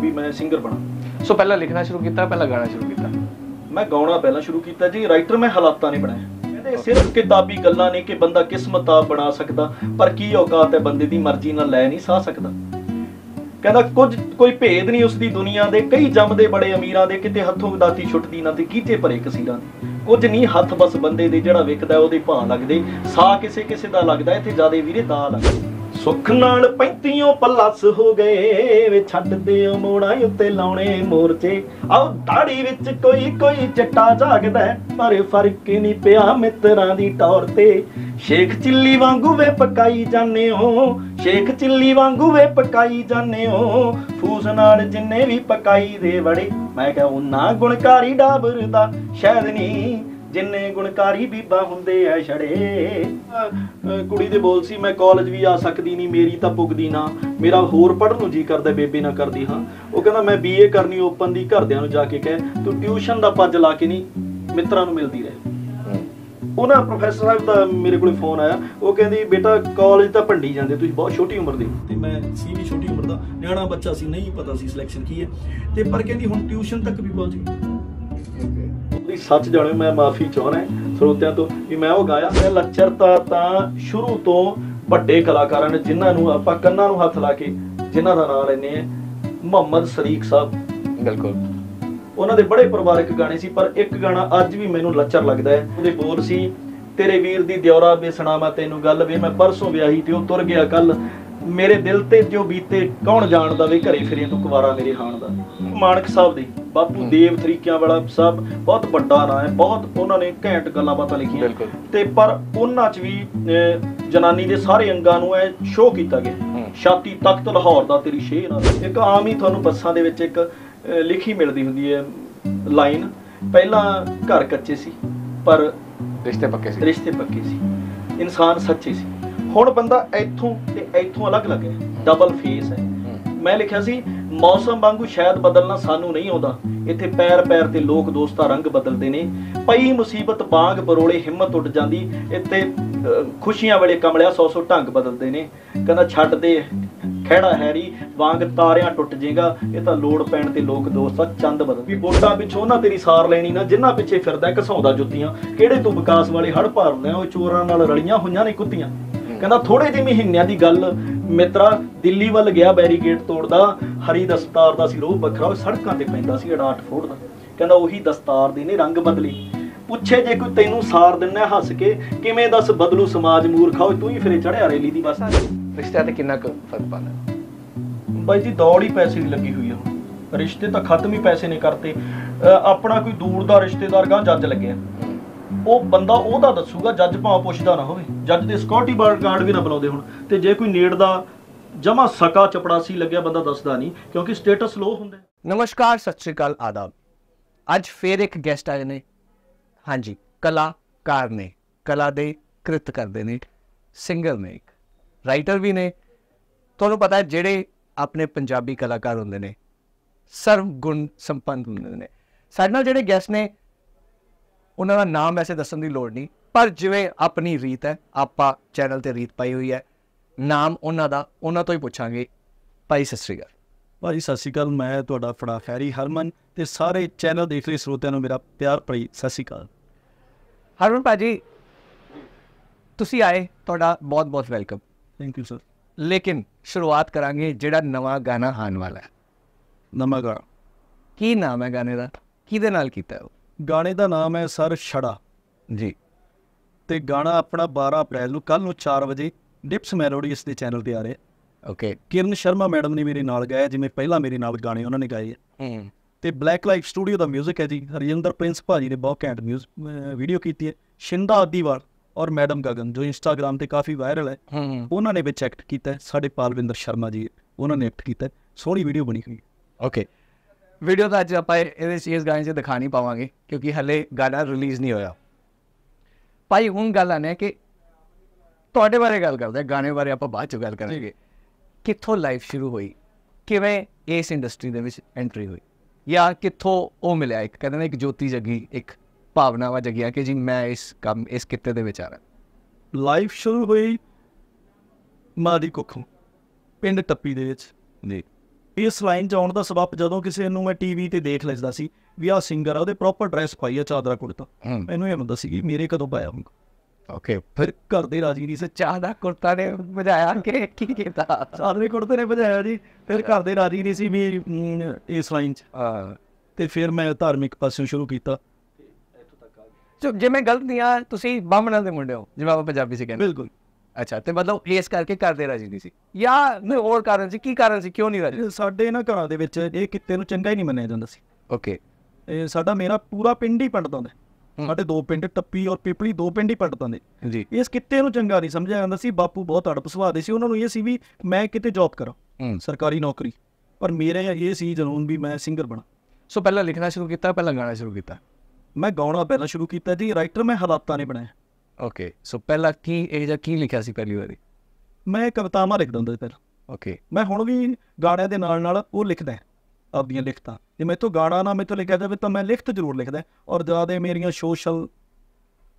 ਵੀ ਮੈਂ ਸਿੰਗਰ ਬਣਾ ਸੋ ਪਹਿਲਾਂ ਲਿਖਣਾ ਸ਼ੁਰੂ ਕੀਤਾ ਪਹਿਲਾਂ ਗਾਣਾ ਸ਼ੁਰੂ ਕੀਤਾ ਮੈਂ ਗਾਉਣਾ ਪਹਿਲਾਂ ਸ਼ੁਰੂ ਕੀਤਾ ਜੀ ਰਾਈਟਰ ਮੈਂ ਹਾਲਾਤਾਂ ਨੇ ਬਣਾਇਆ ਕਹਿੰਦੇ ਸਿਰਫ ਕਿਤਾਬੀ ਗੱਲਾਂ ਨੇ ਕਿ ਬੰਦਾ ਕਿਸਮਤ ਆ ਬਣਾ ਸਕਦਾ ਪਰ ਕੀ ਔਕਾਤ ਹੈ ਬੰਦੇ ਦੀ ਮਰਜ਼ੀ ਨਾਲ ਲੈ ਨਹੀਂ ਸਾਹ ਸਕਦਾ ਕਹਿੰਦਾ ਕੁਝ ਕੋਈ ਭੇਦ ਨਹੀਂ ਉਸ ਦੀ ਦੁਨੀਆ ਦੇ ਕਈ ਜੰਮਦੇ ਬੜੇ ਅਮੀਰਾਂ ਦੇ ਕਿਤੇ ਹੱਥੋਂ ਗਦਾਤੀ ਛੁੱਟਦੀ ਨਾ ਤੇ ਕੀਤੇ ਭਰੇ ਕਸੀਰਾਂ ਦੀ ਕੁਝ ਨਹੀਂ ਹੱਥ ਬਸ ਬੰਦੇ ਦੇ ਜਿਹੜਾ ਵਿਕਦਾ ਉਹਦੇ ਭਾਅ ਲੱਗਦੇ ਸਾ ਕਿਸੇ ਕਿਸੇ ਦਾ ਲੱਗਦਾ ਇੱਥੇ ਜਾਦੇ ਵੀਰੇ ਦਾ ਲੱਗਦਾ ਸੁੱਖ ਨਾਲ 35 ਪੱਲਸ ਹੋ ਗਏ ਵੇ ਛੱਡ ਦਿਓ ਮੋੜਾਂ ਉੱਤੇ ਲਾਉਣੇ ਮੋਰਚੇ ਆਉ ਦਾੜੀ ਵਿੱਚ ਕੋਈ ਕੋਈ ਚਿੱਟਾ ਜਾਗਦਾ ਪਰ ਫਰਕ ਨਹੀਂ ਪਿਆ ਮਿੱਤਰਾਂ ਦੀ ਟੌਰ ਤੇ ਸ਼ੇਖ ਚਿੱਲੀ ਵਾਂਗੂ ਵੇ ਪਕਾਈ ਜਾਂਦੇ ਹੋ ਸ਼ੇਖ ਚਿੱਲੀ ਵਾਂਗੂ ਵੇ ਪਕਾਈ ਜਾਂਦੇ ਹੋ ਫੂਸ ਨਾਲ ਜਿੰਨੇ ਵੀ ਪਕਾਈ ਦੇ ਵੜੇ ਮੈਂ ਕਹਾਂ ਨਾ ਗੁਣਕਾਰੀ ਡਾਬਰ ਦਾ ਸ਼ਾਇਦ ਨਹੀਂ ਜਿੰਨੇ ਗੁਣਕਾਰੀ ਬੀਬਾ ਹੁੰਦੇ ਐ ਛੜੇ ਕੁੜੀ ਦੇ ਬੋਲ ਸੀ ਮੈਂ ਕਾਲਜ ਵੀ ਆ ਸਕਦੀ ਨਹੀਂ ਮੇਰੀ ਤਾਂ ਪੁੱਗਦੀ ਨਾ ਮੇਰਾ ਹੋਰ ਪੜਨ ਨੂੰ ਜੀ ਕਰਦਾ ਬੇਬੇ ਨਾ ਕਰਦੀ ਹਾਂ ਉਹ ਕਹਿੰਦਾ ਮੈਂ ਬੀਏ ਕਰਨੀ ਓਪਨ ਦੀ ਘਰਦਿਆਂ ਨੂੰ ਜਾ ਕੇ ਕਹਿ ਤੂੰ ਟਿਊਸ਼ਨ ਦਾ ਪੱਜ ਲਾ ਕੇ ਨਹੀਂ ਮਿੱਤਰਾਂ ਨੂੰ ਮਿਲਦੀ ਰਹੇ ਉਹਨਾਂ ਪ੍ਰੋਫੈਸਰ ਸਾਹਿਬ ਦਾ ਮੇਰੇ ਕੋਲੇ ਫੋਨ ਆਇਆ ਉਹ ਕਹਿੰਦੀ ਬੇਟਾ ਕਾਲਜ ਤਾਂ ਭੰਡੀ ਜਾਂਦੇ ਤੁਸੀਂ ਬਹੁਤ ਛੋਟੀ ਉਮਰ ਦੇ ਤੇ ਮੈਂ ਸੀ ਵੀ ਛੋਟੀ ਉਮਰ ਦਾ ਨਿਆਣਾ ਬੱਚਾ ਸੀ ਨਹੀਂ ਪਤਾ ਸੀ ਸਿਲੈਕਸ਼ਨ ਕੀ ਹੈ ਤੇ ਪਰ ਕਹਿੰਦੀ ਹੁਣ ਟਿਊਸ਼ਨ ਤੱਕ ਵੀ ਪਹੁੰਚ ਗਈ ਵੀ ਸੱਚ ਜਾਣੇ ਮੈਂ ਮਾਫੀ ਚਾਹਣਾ ਸਰੋਤਿਆਂ ਤੋਂ ਵੀ ਮੈਂ ਉਹ ਗਾਇਆ ਮੈਂ ਲੱਚਰਤਾ ਤਾਂ ਸ਼ੁਰੂ ਤੋਂ ਵੱਡੇ ਕਲਾਕਾਰਾਂ ਨੇ ਜਿਨ੍ਹਾਂ ਨੂੰ ਆਪਾਂ ਕੰਨਾਂ ਨੂੰ ਹੱਥ ਲਾ ਕੇ ਜਿਨ੍ਹਾਂ ਦਾ ਨਾਮ ਲੈਨੇ ਆ ਮੁਹੰਮਦ ਸਰੀਕ ਸਾਹਿਬ ਬਿਲਕੁਲ ਉਹਨਾਂ ਦੇ ਬੜੇ ਪਰਿਵਾਰਕ ਗਾਣੇ ਸੀ ਪਰ ਇੱਕ ਗਾਣਾ ਅੱਜ ਵੀ ਮੈਨੂੰ ਲੱਚਰ ਲੱਗਦਾ ਹੈ ਉਹਦੇ ਬੋਲ ਸੀ ਤੇਰੇ ਵੀਰ ਦੀ ਦਿਉਰਾ ਬੇ ਮੈਂ ਤੈਨੂੰ ਗੱਲ ਵੇ ਮੈਂ ਪਰਸੋਂ ਵਿਆਹੀ ਤੇ ਉਹ ਤੁਰ ਗਿਆ ਕੱਲ ਮੇਰੇ ਦਿਲ ਤੇ ਜੋ ਬੀਤੇ ਕੌਣ ਜਾਣਦਾ ਵੇ ਘਰੇ ਫਿਰੇ ਤੂੰ ਕੁਵਾਰਾ ਮੇਰੇ ਹਾਣ ਦਾ ਮਾਨਕ ਸਾਹਿਬ ਦੀ ਬਾਪੂ ਦੇਵ ਤਰੀਕਿਆਂ ਵਾਲਾ ਸਾਹਿਬ ਬਹੁਤ ਵੱਡਾ ਨਾਂ ਹੈ ਬਹੁਤ ਉਹਨਾਂ ਨੇ ਘੈਂਟ ਗੱਲਾਂ ਬਾਤਾਂ ਲਿਖੀਆਂ ਤੇ ਪਰ ਉਹਨਾਂ 'ਚ ਵੀ ਜਨਾਨੀ ਦੇ ਸਾਰੇ ਅੰਗਾਂ ਨੂੰ ਐ ਸ਼ੋਅ ਕੀਤਾ ਗਿਆ ਛਾਤੀ ਤਖਤ ਲਾਹੌਰ ਦਾ ਤੇਰੀ ਸ਼ੇਰ ਆ ਇੱਕ ਆਮ ਹੀ ਤੁਹਾਨੂੰ ਬੱਸਾਂ ਦੇ ਵਿੱਚ ਇੱਕ ਲਿਖੀ ਮਿਲਦੀ ਹੁੰਦੀ ਹੈ ਲਾਈਨ ਪਹਿਲਾਂ ਘਰ ਕੱਚੇ ਸੀ ਪਰ ਰਿਸ਼ਤੇ ਪੱਕੇ ਸੀ ਰਿਸ਼ਤੇ ਪੱਕੇ ਸੀ ਇਨਸਾਨ ਸੱਚੇ ਸੀ ਹੁਣ ਬੰਦਾ ਇੱਥੋਂ ਤੇ ਇੱਥੋਂ ਅਲੱਗ-ਅਲੱਗ ਹੈ ਡਬਲ ਫੇਸ ਹੈ ਮੈਂ ਲਿਖਿਆ ਸੀ ਮੌਸਮ ਵਾਂਗੂ ਸ਼ਾਇਦ ਬਦਲਣਾ ਸਾਨੂੰ ਨਹੀਂ ਆਉਂਦਾ ਇੱਥੇ ਪੈਰ ਪੈਰ ਤੇ ਲੋਕ ਦੋਸਤਾ ਰੰਗ ਬਦਲਦੇ ਨੇ ਪਈ ਮੁਸੀਬਤ ਬਾਗ ਬਰੋਲੇ ਹਿੰਮਤ ਉੱਡ ਜਾਂਦੀ ਇੱਥੇ ਖੁਸ਼ੀਆਂ ਵੇਲੇ ਕਮਲਿਆ ਸੌ ਸੌ ਢੰਗ ਬਦਲਦੇ ਨੇ ਕਹਿੰਦਾ ਛੱਡ ਦੇ ਹੈਰੀ ਵਾਂਗ ਤਾਰਿਆਂ ਟੁੱਟ ਜੇਗਾ ਇਹ ਤਾਂ ਲੋੜ ਪੈਣ ਤੇ ਲੋਕ ਦੋਸਤਾ ਚੰਦ ਬਦਲ ਵੀ ਬੋਟਾਂ ਪਿੱਛੋਂ ਉਹਨਾਂ ਤੇਰੀ ਸਾਰ ਲੈਣੀ ਨਾ ਜਿੰਨਾ ਪਿੱਛੇ ਫਿਰਦਾ ਘਸਾਉਂਦਾ ਜੁੱਤੀਆਂ ਕਿਹੜੇ ਤੂੰ ਵਿਕਾਸ ਵਾਲੇ ਹੜ ਭਾਰਦਾ ਉਹ ਚੋਰਾਂ ਨਾਲ ਰਲੀਆਂ ਹੋਈਆਂ ਨੇ ਕੁੱਤੀਆਂ ਕਹਿੰਦਾ ਥੋੜੇ ਜਿਹੇ ਮਹੀਨਿਆਂ ਦੀ ਗੱਲ ਮਿੱਤਰਾ ਦਿੱਲੀ ਵੱਲ ਗਿਆ ਬੈਰੀਗੇਟ ਤੋੜਦਾ ਹਰੀ ਦਸਤਾਰ ਦਾ ਸੀ ਰੋਹ ਵੱਖਰਾ ਸੜਕਾਂ ਤੇ ਪੈਂਦਾ ਸੀ ਅਡਾਟ ਫੋੜਦਾ ਕਹਿੰਦਾ ਉਹੀ ਦਸਤਾਰ ਦੀ ਨੇ ਰੰਗ ਬਦਲੀ ਪੁੱਛੇ ਜੇ ਕੋਈ ਤੈਨੂੰ ਸਾਰ ਦਿੰਨਾ ਹੱਸ ਕੇ ਕਿਵੇਂ ਦੱਸ ਬਦਲੂ ਸਮਾਜ ਮੂਰਖਾ ਤੂੰ ਹੀ ਫਿਰੇ ਚੜਿਆ ਰੇਲੀ ਦੀ ਬਸ ਰਿਸ਼ਤੇ ਤੇ ਕਿੰਨਾ ਕੁ ਫਰਕ ਪਾਣਾ ਬਾਈ ਜੀ ਦੌੜ ਹੀ ਪੈਸੇ ਦੀ ਲੱਗੀ ਹੋਈ ਆ ਰਿਸ਼ਤੇ ਤਾਂ ਖਤਮ ਹੀ ਪੈਸੇ ਨੇ ਕਰਤੇ ਆਪਣਾ ਕੋਈ ਦੂਰ ਦਾ ਰਿਸ਼ਤੇਦਾਰ ਗਾਂ ਜੱਜ ਲੱਗਿਆ ਉਹ ਬੰਦਾ ਉਹਦਾ ਦੱਸੂਗਾ ਜੱਜ ਭਾਵੇਂ ਪੁੱਛਦਾ ਨਾ ਹੋਵੇ ਜੱਜ ਦੇ ਸਿਕਿਉਰਿਟੀ ਗਾਰਡ ਵੀ ਨਾ ਬੁਲਾਉਂਦੇ ਹੁਣ ਤੇ ਜੇ ਕੋਈ ਨੇੜ ਦਾ ਜਮਾ ਸਕਾ ਚਪੜਾਸੀ ਲੱਗਿਆ ਬੰਦਾ ਦੱਸਦਾ ਨਹੀਂ ਕਿਉਂਕਿ ਸਟੇਟਸ ਲੋ ਹੁੰਦਾ ਨਮਸਕਾਰ ਸਤਿ ਸ਼੍ਰੀ ਅਕਾਲ ਆਦਾਬ ਅੱਜ ਫੇਰ ਇੱਕ ਗੈਸਟ ਆਏ ਨੇ ਹਾਂਜੀ ਕਲਾਕਾਰ ਨੇ ਕਲਾ ਦੇ ਕ੍ਰਿਤ ਕਰਦੇ ਨੇ ਸਿੰਗਰ ਨੇ ਇੱਕ ਰਾਈਟਰ ਵੀ ਨੇ ਤੁਹਾਨੂੰ ਪਤਾ ਹੈ ਜਿਹੜੇ ਆਪਣੇ ਪੰਜਾਬੀ ਕਲਾਕਾਰ ਹੁੰਦੇ ਨੇ ਸਰਵ ਗੁਣ ਸੰਪੰਨ ਹੁੰਦੇ ਨੇ ਸਾਡੇ ਨਾਲ ਜਿਹੜੇ ਗੈਸਟ ਨੇ ਉਹਨਾਂ ਦਾ ਨਾਮ ਐਸੇ ਦੱਸਣ ਦੀ ਲੋੜ ਨਹੀਂ ਪਰ ਜਿਵੇਂ ਆਪਣੀ ਰੀਤ ਹੈ ਆਪਾਂ ਚੈਨਲ ਤੇ ਰੀਤ ਪਾਈ ਹੋਈ ਹੈ ਨਾਮ ਉਹਨਾਂ ਦਾ ਉਹਨਾਂ ਤੋਂ ਹੀ ਪੁੱਛਾਂਗੇ ਭਾਈ ਸਤਿ ਸ੍ਰੀ ਅਕਾਲ ਭਾਈ ਸਤਿ ਸ੍ਰੀ ਅਕਾਲ ਮੈਂ ਤੁਹਾਡਾ ਫੜਾ ਖੈਰੀ ਹਰਮਨ ਤੇ ਸਾਰੇ ਚੈਨਲ ਦੇਖ ਰਹੇ ਸਰੋਤਿਆਂ ਨੂੰ ਮੇਰਾ ਪਿਆਰ ਭਰੀ ਸਤਿ ਸ੍ਰੀ ਅਕਾਲ ਹਰਮਨ ਭਾਜੀ ਤੁਸੀਂ ਆਏ ਤੁਹਾਡਾ ਬਹੁਤ-ਬਹੁਤ ਵੈਲਕਮ ਥੈਂਕ ਯੂ ਸਰ ਲੇਕਿਨ ਸ਼ੁਰੂਆਤ ਕਰਾਂਗੇ ਜਿਹੜਾ ਨਵਾਂ ਗਾਣਾ ਆਉਣ ਵਾਲਾ ਹੈ ਨਮਗਾ ਕੀ ਨਾਮ ਹੈ ਗਾਣੇ ਦਾ ਕਿਹਦੇ ਨਾਲ ਕੀਤਾ ਹੈ ਗਾਣੇ ਦਾ ਨਾਮ ਹੈ ਸਰ ਛੜਾ ਜੀ ਤੇ ਗਾਣਾ ਆਪਣਾ 12 ਅਪ੍ਰੈਲ ਨੂੰ ਕੱਲ ਨੂੰ 4 ਵਜੇ ਡਿਪਸ ਮੈਲੋਡੀਸ ਦੇ ਚੈਨਲ ਤੇ ਆ ਰਿਹਾ ਓਕੇ ਕਿਰਨ ਸ਼ਰਮਾ ਮੈਡਮ ਨੇ ਮੇਰੇ ਨਾਲ ਗਾਇਆ ਜਿਵੇਂ ਪਹਿਲਾਂ ਮੇਰੇ ਨਾਲ ਗਾਣੇ ਉਹਨਾਂ ਨੇ ਗਾਏ ਹੂੰ ਤੇ ਬਲੈਕ ਲਾਈਫ ਸਟੂਡੀਓ ਦਾ 뮤직 ਹੈ ਜੀ ਹਰਜਿੰਦਰ ਪ੍ਰਿੰਸ ਭਾਜੀ ਨੇ ਬਹੁਤ ਕੈਂਟ 뮤직 ਵੀਡੀਓ ਕੀਤੀ ਹੈ ਸ਼ਿੰਦਾ ਆਦੀਵਾਲ ਔਰ ਮੈਡਮ ਗਗਨ ਜੋ ਇੰਸਟਾਗ੍ਰam ਤੇ ਕਾਫੀ ਵਾਇਰਲ ਹੈ ਉਹਨਾਂ ਨੇ ਵਿੱਚ ਐਕਟ ਕੀਤਾ ਸਾਡੇ ਪਾਲਵਿੰਦਰ ਸ਼ਰਮਾ ਜੀ ਉਹਨਾਂ ਨੇ ਐਕਟ ਕੀਤਾ ਸੋਹਣੀ ਵੀਡੀਓ ਬਣੀ ਹੋਈ ਓਕੇ ਵੀਡੀਓ ਦਾ ਅੱਜ ਆਪਾਂ ਇਹਦੇ ਸੀਐਸ ਗਾਣੇ 'ਚ ਦਿਖਾ ਨਹੀਂ ਪਾਵਾਂਗੇ ਕਿਉਂਕਿ ਹਲੇ ਗਾਣਾ ਰਿਲੀਜ਼ ਨਹੀਂ ਹੋਇਆ ਭਾਈ ਹੁਣ ਗੱਲ ਆਨੇ ਕਿ ਤੁਹਾਡੇ ਬਾਰੇ ਗੱਲ ਕਰਦੇ ਗਾਣੇ ਬਾਰੇ ਆਪਾਂ ਬਾਅਦ 'ਚ ਗੱਲ ਕਰਾਂਗੇ ਕਿੱਥੋਂ ਲਾਈਫ ਸ਼ੁਰੂ ਹੋਈ ਕਿਵੇਂ ਇਸ ਇੰਡਸਟਰੀ ਦੇ ਵਿੱਚ ਐਂਟਰੀ ਹੋਈ ਜਾਂ ਕਿੱਥੋਂ ਉਹ ਮਿਲਿਆ ਇੱਕ ਕਹਿੰਦੇ ਨੇ ਇੱਕ ਜੋਤੀ ਜਗੀ ਇੱਕ ਵਾ ਜਗਿਆ ਕਿ ਜੀ ਮੈਂ ਇਸ ਕੰਮ ਇਸ ਕਿੱਤੇ ਦੇ ਵਿੱਚ ਆ ਰਿਹਾ ਲਾਈਫ ਸ਼ੁਰੂ ਹੋਈ ਮਾਦੀ ਕੋਖੋਂ ਪਿੰਡ ਟੱਪੀ ਦੇ ਵਿੱਚ ਜੀ ਇਸ ਲਾਈਨ 'ਚ ਆਉਣ ਦਾ ਸਬਬ ਜਦੋਂ ਕਿਸੇ ਨੂੰ ਮੈਂ ਟੀਵੀ ਤੇ ਦੇਖ ਲੈਂਦਾ ਸੀ ਵੀ ਆਹ ਸਿੰਗਰ ਆ ਉਹਦੇ ਪ੍ਰੋਪਰ ਡਰੈਸ ਪਾਈ ਆ ਚਾਦਰਾ ਕੁੜਤਾ ਮੈਨੂੰ ਇਹ ਹੁੰਦਾ ਸੀ ਕਿ ਮੇਰੇ ਕਦੋਂ ਪਾਇਆ ਹੋਊਗਾ ਓਕੇ ਫਿਰ ਘਰ ਦੇ ਰਾਜੀ ਨਹੀਂ ਸੀ ਚਾਦਰਾ ਕੁੜਤਾ ਨੇ ਵਜਾਇਆ ਕਿ ਕੀ ਕੀਤਾ ਚਾਦਰੇ ਕੁੜਤੇ ਨੇ ਵਜਾਇਆ ਜੀ ਫਿਰ ਘਰ ਦੇ ਰਾਜੀ ਨਹੀਂ ਸੀ ਵੀ ਇਸ ਲਾਈਨ 'ਚ ਤੇ ਫਿਰ ਮੈਂ ਧਾਰਮਿਕ ਪਾਸਿਓਂ ਸ਼ੁਰੂ ਕੀਤਾ ਇੱਥੋਂ ਤੱਕ ਆ ਜੇ ਮੈਂ ਗਲਤ ਨਹੀਂ ਆ ਤੁਸੀਂ ਬਾਹਮਣਾਂ ਦੇ ਮੁੰਡੇ ਹੋ ਜਿਵੇਂ ਆਪਾਂ ਪੰਜਾਬੀ ਸੀ ਕਹਿੰਦੇ ਬਿਲਕੁਲ ਅੱਛਾ ਤੇ ਮਤਲਬ ਇਸ ਕਰਕੇ ਕਰਦੇ ਰਾਜੀ ਨਹੀਂ ਸੀ ਜਾਂ ਨਹੀਂ ਹੋਰ ਕਾਰਨ ਸੀ ਕੀ ਕਾਰਨ ਸੀ ਕਿਉਂ ਨਹੀਂ ਰਾਜੀ ਸਾਡੇ ਨਾ ਘਰਾਂ ਦੇ ਵਿੱਚ ਇਹ ਕਿਤੇ ਨੂੰ ਚੰਗਾ ਹੀ ਨਹੀਂ ਮੰਨਿਆ ਜਾਂਦਾ ਸੀ ਓਕੇ ਇਹ ਸਾਡਾ ਮੇਰਾ ਪੂਰਾ ਪਿੰਡ ਹੀ ਪੰਡਤਾਂ ਹੁੰਦਾ ਸਾਡੇ ਦੋ ਪਿੰਡ ਟੱਪੀ ਔਰ ਪੀਪਲੀ ਦੋ ਪਿੰਡ ਹੀ ਪੜਦਾ ਹੁੰਦੇ ਜੀ ਇਸ ਕਿਤੇ ਨੂੰ ਚੰਗਾ ਨਹੀਂ ਸਮਝਿਆ ਜਾਂਦਾ ਸੀ ਬਾਪੂ ਬਹੁਤ ਅੜਪ ਸੁਭਾਅ ਦੇ ਸੀ ਉਹਨਾਂ ਨੂੰ ਇਹ ਸੀ ਵੀ ਮੈਂ ਕਿਤੇ ਜੌਬ ਕਰਾਂ ਸਰਕਾਰੀ ਨੌਕਰੀ ਪਰ ਮੇਰੇ ਇਹ ਸੀ ਜਨੂਨ ਵੀ ਮੈਂ ਸਿੰਗਰ ਬਣਾ ਸੋ ਪਹਿਲਾਂ ਲਿਖਣਾ ਸ਼ੁਰੂ ਕੀਤਾ ਪਹਿਲਾਂ ਗਾਣਾ ਸ਼ੁਰੂ ਕੀਤਾ ਮੈਂ ਗਾਉਣਾ ਪਹਿਲਾਂ ਸ਼ੁਰੂ ਕੀਤਾ ਜੀ ਰਾਈਟਰ ਮੈਂ ਹਾਲਾਤਾਂ ਨੇ ਬਣਾਇਆ ਓਕੇ ਸੋ ਪਹਿਲਾ ਕੀ ਇਹ ਜਾਂ ਕੀ ਲਿਖਿਆ ਸੀ ਪਹਿਲੀ ਵਾਰੀ ਮੈਂ ਕਵਿਤਾਵਾਂ ਲਿਖਦਾ ਹੁੰਦਾ ਸੀ ਪਹਿਲਾਂ ਓਕੇ ਮੈਂ ਹੁਣ ਵੀ ਗਾਣਿਆਂ ਦੇ ਨਾਲ ਨਾਲ ਉਹ ਲਿਖਦਾ ਆਪਦੀਆਂ ਲਿਖਤਾਂ ਜੇ ਮੈਂ ਤੋਂ ਗਾਣਾ ਨਾ ਮੈਥੋਂ ਲਿਖਿਆ ਜਾਵੇ ਤਾਂ ਮੈਂ ਲਿਖਤ ਜ਼ਰੂਰ ਲਿਖਦਾ ਔਰ ਜ਼ਿਆਦਾ ਮੇਰੀਆਂ ਸੋਸ਼ਲ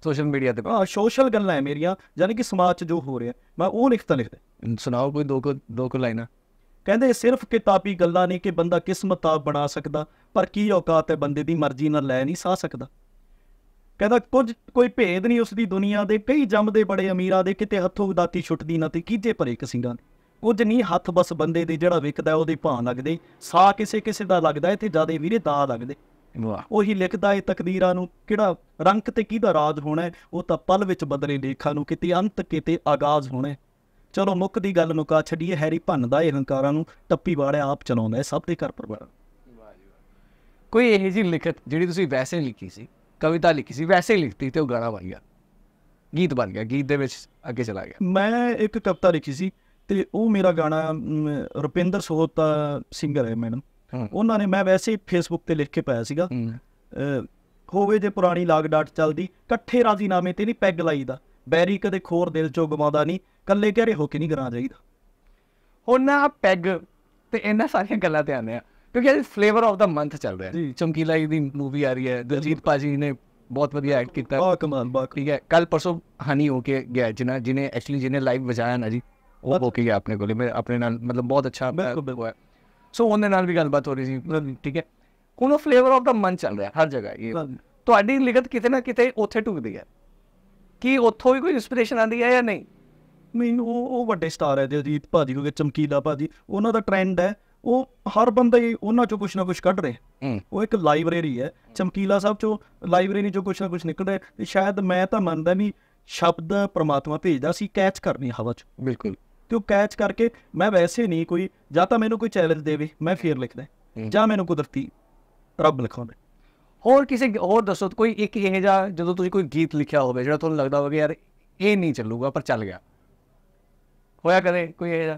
ਸੋਸ਼ਲ ਮੀਡੀਆ ਤੇ ਹਾਂ ਸੋਸ਼ਲ ਗੱਲਾਂ ਹੈ ਮੇਰੀਆਂ ਯਾਨੀ ਕਿ ਸਮਾਜ 'ਚ ਜੋ ਹੋ ਰਿਹਾ ਮੈਂ ਉਹ ਲਿਖਤਾਂ ਲਿਖਦਾ ਸੁਣਾਓ ਕੋਈ ਦੋ ਕੋ ਦੋ ਕੋ ਲਾਈਨਾਂ ਕਹਿੰਦੇ ਸਿਰਫ ਕਿਤਾਬੀ ਗੱਲਾਂ ਨਹੀਂ ਕਿ ਬੰਦਾ ਕਿਸਮਤ ਆ ਬਣਾ ਸਕਦਾ ਪਰ ਕੀ ਔਕਾਤ ਹੈ ਬੰਦੇ ਦੀ ਮਰਜ਼ੀ ਨਾਲ ਲੈ ਨਹੀਂ ਸਾ ਸਕਦਾ ਕਹਿੰਦਾ ਕੁਝ ਕੋਈ ਭੇਦ ਨਹੀਂ ਉਸ ਦੀ ਦੁਨੀਆ ਦੇ ਕਈ ਜੰਮਦੇ ਬੜੇ ਅਮੀਰਾਂ ਦੇ ਕਿਤੇ ਹੱਥੋਂ ਉਦਾਤੀ ਛੁੱਟਦੀ ਨਾ ਤੇ ਕੀਤੇ ਭਰੇ ਕਸੀਰਾਂ ਦੇ ਕੁਝ ਨਹੀਂ ਹੱਥ ਬਸ ਬੰਦੇ ਦੇ ਜਿਹੜਾ ਵਿਕਦਾ ਉਹਦੇ ਭਾਂ ਲੱਗਦੇ ਸਾ ਕਿਸੇ ਕਿਸੇ ਦਾ ਲੱਗਦਾ ਇੱਥੇ ਜਾਦੇ ਵੀਰੇ ਦਾ ਲੱਗਦੇ ਵਾਹ ਉਹੀ ਲਿਖਦਾ ਏ ਤਕਦੀਰਾਂ ਨੂੰ ਕਿਹੜਾ ਰੰਗ ਤੇ ਕਿਹਦਾ ਰਾਜ ਹੋਣਾ ਉਹ ਤਾਂ ਪਲ ਵਿੱਚ ਬਦਲੇ ਲੇਖਾਂ ਨੂੰ ਕਿਤੇ ਅੰਤ ਕਿਤੇ ਆਗਾਜ਼ ਹੋਣਾ ਚਲੋ ਮੁੱਕ ਦੀ ਗੱਲ ਨੂੰ ਕਾ ਛੱਡੀਏ ਹੈਰੀ ਭੰਨ ਦਾ ਇਹ ਹੰਕਾਰਾਂ ਨੂੰ ਟੱਪੀ ਵਾੜਿਆ ਆਪ ਚਲਾਉਂਦਾ ਸਭ ਦੇ ਘਰ ਪਰਿਵਾਰ ਕੋਈ ਇਹ ਜੀ ਲਿਖਤ ਜਿਹੜੀ ਤੁਸੀਂ ਵੈਸੇ ਲਿਖੀ ਸੀ ਕਵਿਤਾ ਲਿਖੀ ਸੀ ਵੈਸੇ ਹੀ ਲਿਖਤੀ ਤੇ ਉਹ ਗਾਣਾ ਬਣ ਗਿਆ ਗੀਤ ਬਣ ਗਿਆ ਗੀਤ ਦੇ ਵਿੱਚ ਅੱਗੇ ਚਲਾ ਗਿਆ ਮੈਂ ਇੱਕ ਕਵਿਤਾ ਲਿਖੀ ਸੀ ਤੇ ਉਹ ਮੇਰਾ ਗਾਣਾ ਰੁਪਿੰਦਰ ਸੋਹਤ ਦਾ ਸਿੰਗਰ ਹੈ ਮੈਡਮ ਉਹਨਾਂ ਨੇ ਮੈਂ ਵੈਸੇ ਹੀ ਫੇਸਬੁੱਕ ਤੇ ਲਿਖ ਕੇ ਪਾਇਆ ਸੀਗਾ ਹੋਵੇ ਜੇ ਪੁਰਾਣੀ ਲਾਗ ਡਾਟ ਚੱਲਦੀ ਇਕੱਠੇ ਰਾਜੀ ਨਾਮੇ ਤੇ ਨਹੀਂ ਪੈਗ ਲਾਈਦਾ ਬੈਰੀ ਕਦੇ ਖੋਰ ਦਿਲ ਚੋਂ ਗਵਾਉਂਦਾ ਨਹੀਂ ਕੱਲੇ ਘਰੇ ਹੋ ਕੇ ਨਹੀਂ ਗਰਾਂ ਜਾਈਦਾ ਹੁਣ ਨਾ ਪੈਗ ਤੇ ਇਹਨਾਂ ਸਾਰੀਆਂ ਗੱਲਾਂ ਤੇ ਆਨੇ ਆ ਕਿਉਂਕਿ ਅੱਜ ਫਲੇਵਰ ਆਫ ਦਾ ਮੰਥ ਚੱਲ ਰਿਹਾ ਹੈ ਚਮਕੀਲਾ ਦੀ ਮੂਵੀ ਆ ਰਹੀ ਹੈ ਦਲਜੀਤ ਪਾਜੀ ਨੇ ਬਹੁਤ ਵਧੀਆ ਐਕਟ ਕੀਤਾ ਬਹੁਤ ਕਮਾਲ ਬਹੁਤ ਠੀਕ ਹੈ ਕੱਲ ਪਰਸੋਂ ਹਨੀ ਹੋ ਕੇ ਗਿਆ ਜਿਨਾ ਜਿਨੇ ਐਕਚੁਅਲੀ ਜਿਨੇ ਲਾਈਵ ਵਜਾਇਆ ਨਾ ਜੀ ਉਹ ਹੋ ਕੇ ਗਿਆ ਆਪਣੇ ਕੋਲੇ ਮੈਂ ਆਪਣੇ ਨਾਲ ਮਤਲਬ ਬਹੁਤ ਅੱਛਾ ਹੋਇਆ ਸੋ ਉਹਨੇ ਨਾਲ ਵੀ ਗੱਲਬਾਤ ਹੋ ਰਹੀ ਸੀ ਠੀਕ ਹੈ ਕੋਨੋ ਫਲੇਵਰ ਆਫ ਦਾ ਮਨ ਚੱਲ ਰਿਹਾ ਹਰ ਜਗ੍ਹਾ ਇਹ ਤੁਹਾਡੀ ਲਿਖਤ ਕਿਤੇ ਨਾ ਕਿਤੇ ਉੱਥੇ ਟੁਕਦੀ ਹੈ ਕੀ ਉੱਥੋਂ ਵੀ ਕੋਈ ਇਨਸਪੀਰੇਸ਼ਨ ਆਉਂਦੀ ਹੈ ਜਾਂ ਨਹੀਂ ਮੈਨੂੰ ਉਹ ਵੱਡੇ ਸਟਾਰ ਹੈ ਅਜੀਤ ਭਾਜੀ ਕੋਈ ਚਮਕੀਲਾ ਭਾਜੀ ਉਹਨਾਂ ਦਾ ਟ੍ਰੈਂਡ ਹੈ ਉਹ ਹਰ ਬੰਦਾ ਹੀ ਉਹਨਾਂ ਚੋਂ ਕੁਝ ਨਾ ਕੁਝ ਕੱਢ ਰਿਹਾ ਉਹ ਇੱਕ ਲਾਇਬ੍ਰੇਰੀ ਹੈ ਚਮਕੀਲਾ ਸਾਹਿਬ ਚੋਂ ਲਾਇਬ੍ਰੇਰੀ ਚੋਂ ਕੁਝ ਨਾ ਕੁਝ ਨਿਕਲਦਾ ਹੈ ਤੇ ਸ਼ਾਇਦ ਮੈਂ ਤਾਂ ਮੰਨਦਾ ਵੀ ਸ਼ਬਦ ਪ੍ਰਮਾਤਮਾ ਭੇਜਦਾ ਸੀ ਕੈਚ ਕਰਨੀ ਹਵਾ 'ਚ ਬਿਲਕੁਲ ਤੇ ਉਹ ਕੈਚ ਕਰਕੇ ਮੈਂ ਵੈਸੇ ਨਹੀਂ ਕੋਈ ਜਾਂ ਤਾਂ ਮੈਨੂੰ ਕੋਈ ਚੈਲੰਜ ਦੇਵੇ ਮੈਂ ਫੇਰ ਲਿਖਦਾ ਜਾਂ ਮੈਨੂੰ ਕੁਦਰਤੀ ਰੱਬ ਲਿਖਾਉਂਦਾ ਹੋਰ ਕਿਸੇ ਹੋਰ ਦੱਸੋ ਕੋਈ ਇੱਕ ਇਹ ਜਾਂ ਜਦੋਂ ਤੁਸੀਂ ਕੋਈ ਗੀਤ ਲਿਖਿਆ ਹੋਵੇ ਜਿਹੜਾ ਤੁਹਾਨੂੰ ਲੱਗਦਾ ਹੋਵੇ ਯਾਰ ਇਹ ਨਹੀਂ ਚੱਲੂਗਾ ਪਰ ਚੱਲ ਗਿਆ ਹੋਇਆ ਕਦੇ ਕੋਈ ਇਹ ਜਾਂ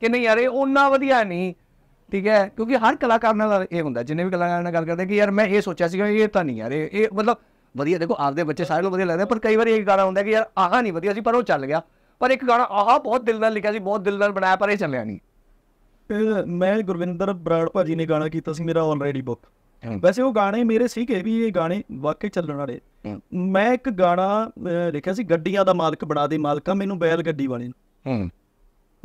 ਕਿ ਨਹੀਂ ਯਾਰ ਇਹ ਉਹਨਾਂ ਵਧੀਆ ਨਹੀਂ ਠੀਕ ਹੈ ਕਿਉਂਕਿ ਹਰ ਕਲਾਕਾਰ ਨਾਲ ਇਹ ਹੁੰਦਾ ਜਿੰਨੇ ਵੀ ਕਲਾਕਾਰ ਨਾਲ ਗੱਲ ਕਰਦੇ ਕਿ ਯਾਰ ਮੈਂ ਇਹ ਸੋਚਿਆ ਸੀਗਾ ਇਹ ਤਾਂ ਨਹੀਂ ਯਾਰ ਇਹ ਮਤਲਬ ਵਧੀਆ ਦੇਖੋ ਆਪਦੇ ਬੱਚੇ ਸਾਰੇ ਨੂੰ ਵਧੀਆ ਲੱਗਦੇ ਪਰ ਕਈ ਵਾਰੀ ਇਹ ਗਾਣਾ ਹੁੰਦਾ ਕਿ ਯਾਰ ਆਹਾ ਨਹੀਂ ਵਧੀਆ ਸੀ ਪਰ ਉਹ ਚੱਲ ਗਿਆ ਪਰ ਇੱਕ ਗਾਣਾ ਆਹਾ ਬਹੁਤ ਦਿਲ ਨਾਲ ਲਿਖਿਆ ਸੀ ਬਹੁਤ ਦਿਲ ਨਾਲ ਬਣਾਇਆ ਪਰ ਇਹ ਚੱਲਿਆ ਨਹੀਂ ਮੈਂ ਗੁਰਵਿੰਦਰ ਬਰਾੜ ਭਾਜੀ ਨੇ ਗਾਣਾ ਕੀਤਾ ਸੀ ਮੇਰਾ ਆਲਰੇਡੀ ਬੁੱਕ ਵੈਸੇ ਉਹ ਗਾਣੇ ਮੇਰੇ ਸੀਗੇ ਵੀ ਇਹ ਗਾਣੇ ਵਾਕਈ ਚੱਲਣ ਵਾਲੇ ਮੈਂ ਇੱਕ ਗਾਣਾ ਲਿਖਿਆ ਸੀ ਗੱਡੀਆਂ ਦਾ ਮਾਲਕ ਬਣਾ ਦੇ ਮਾਲਕਾ ਮੈਨੂੰ ਬੈਲ ਗੱਡੀ ਵਾਲੇ ਨੂੰ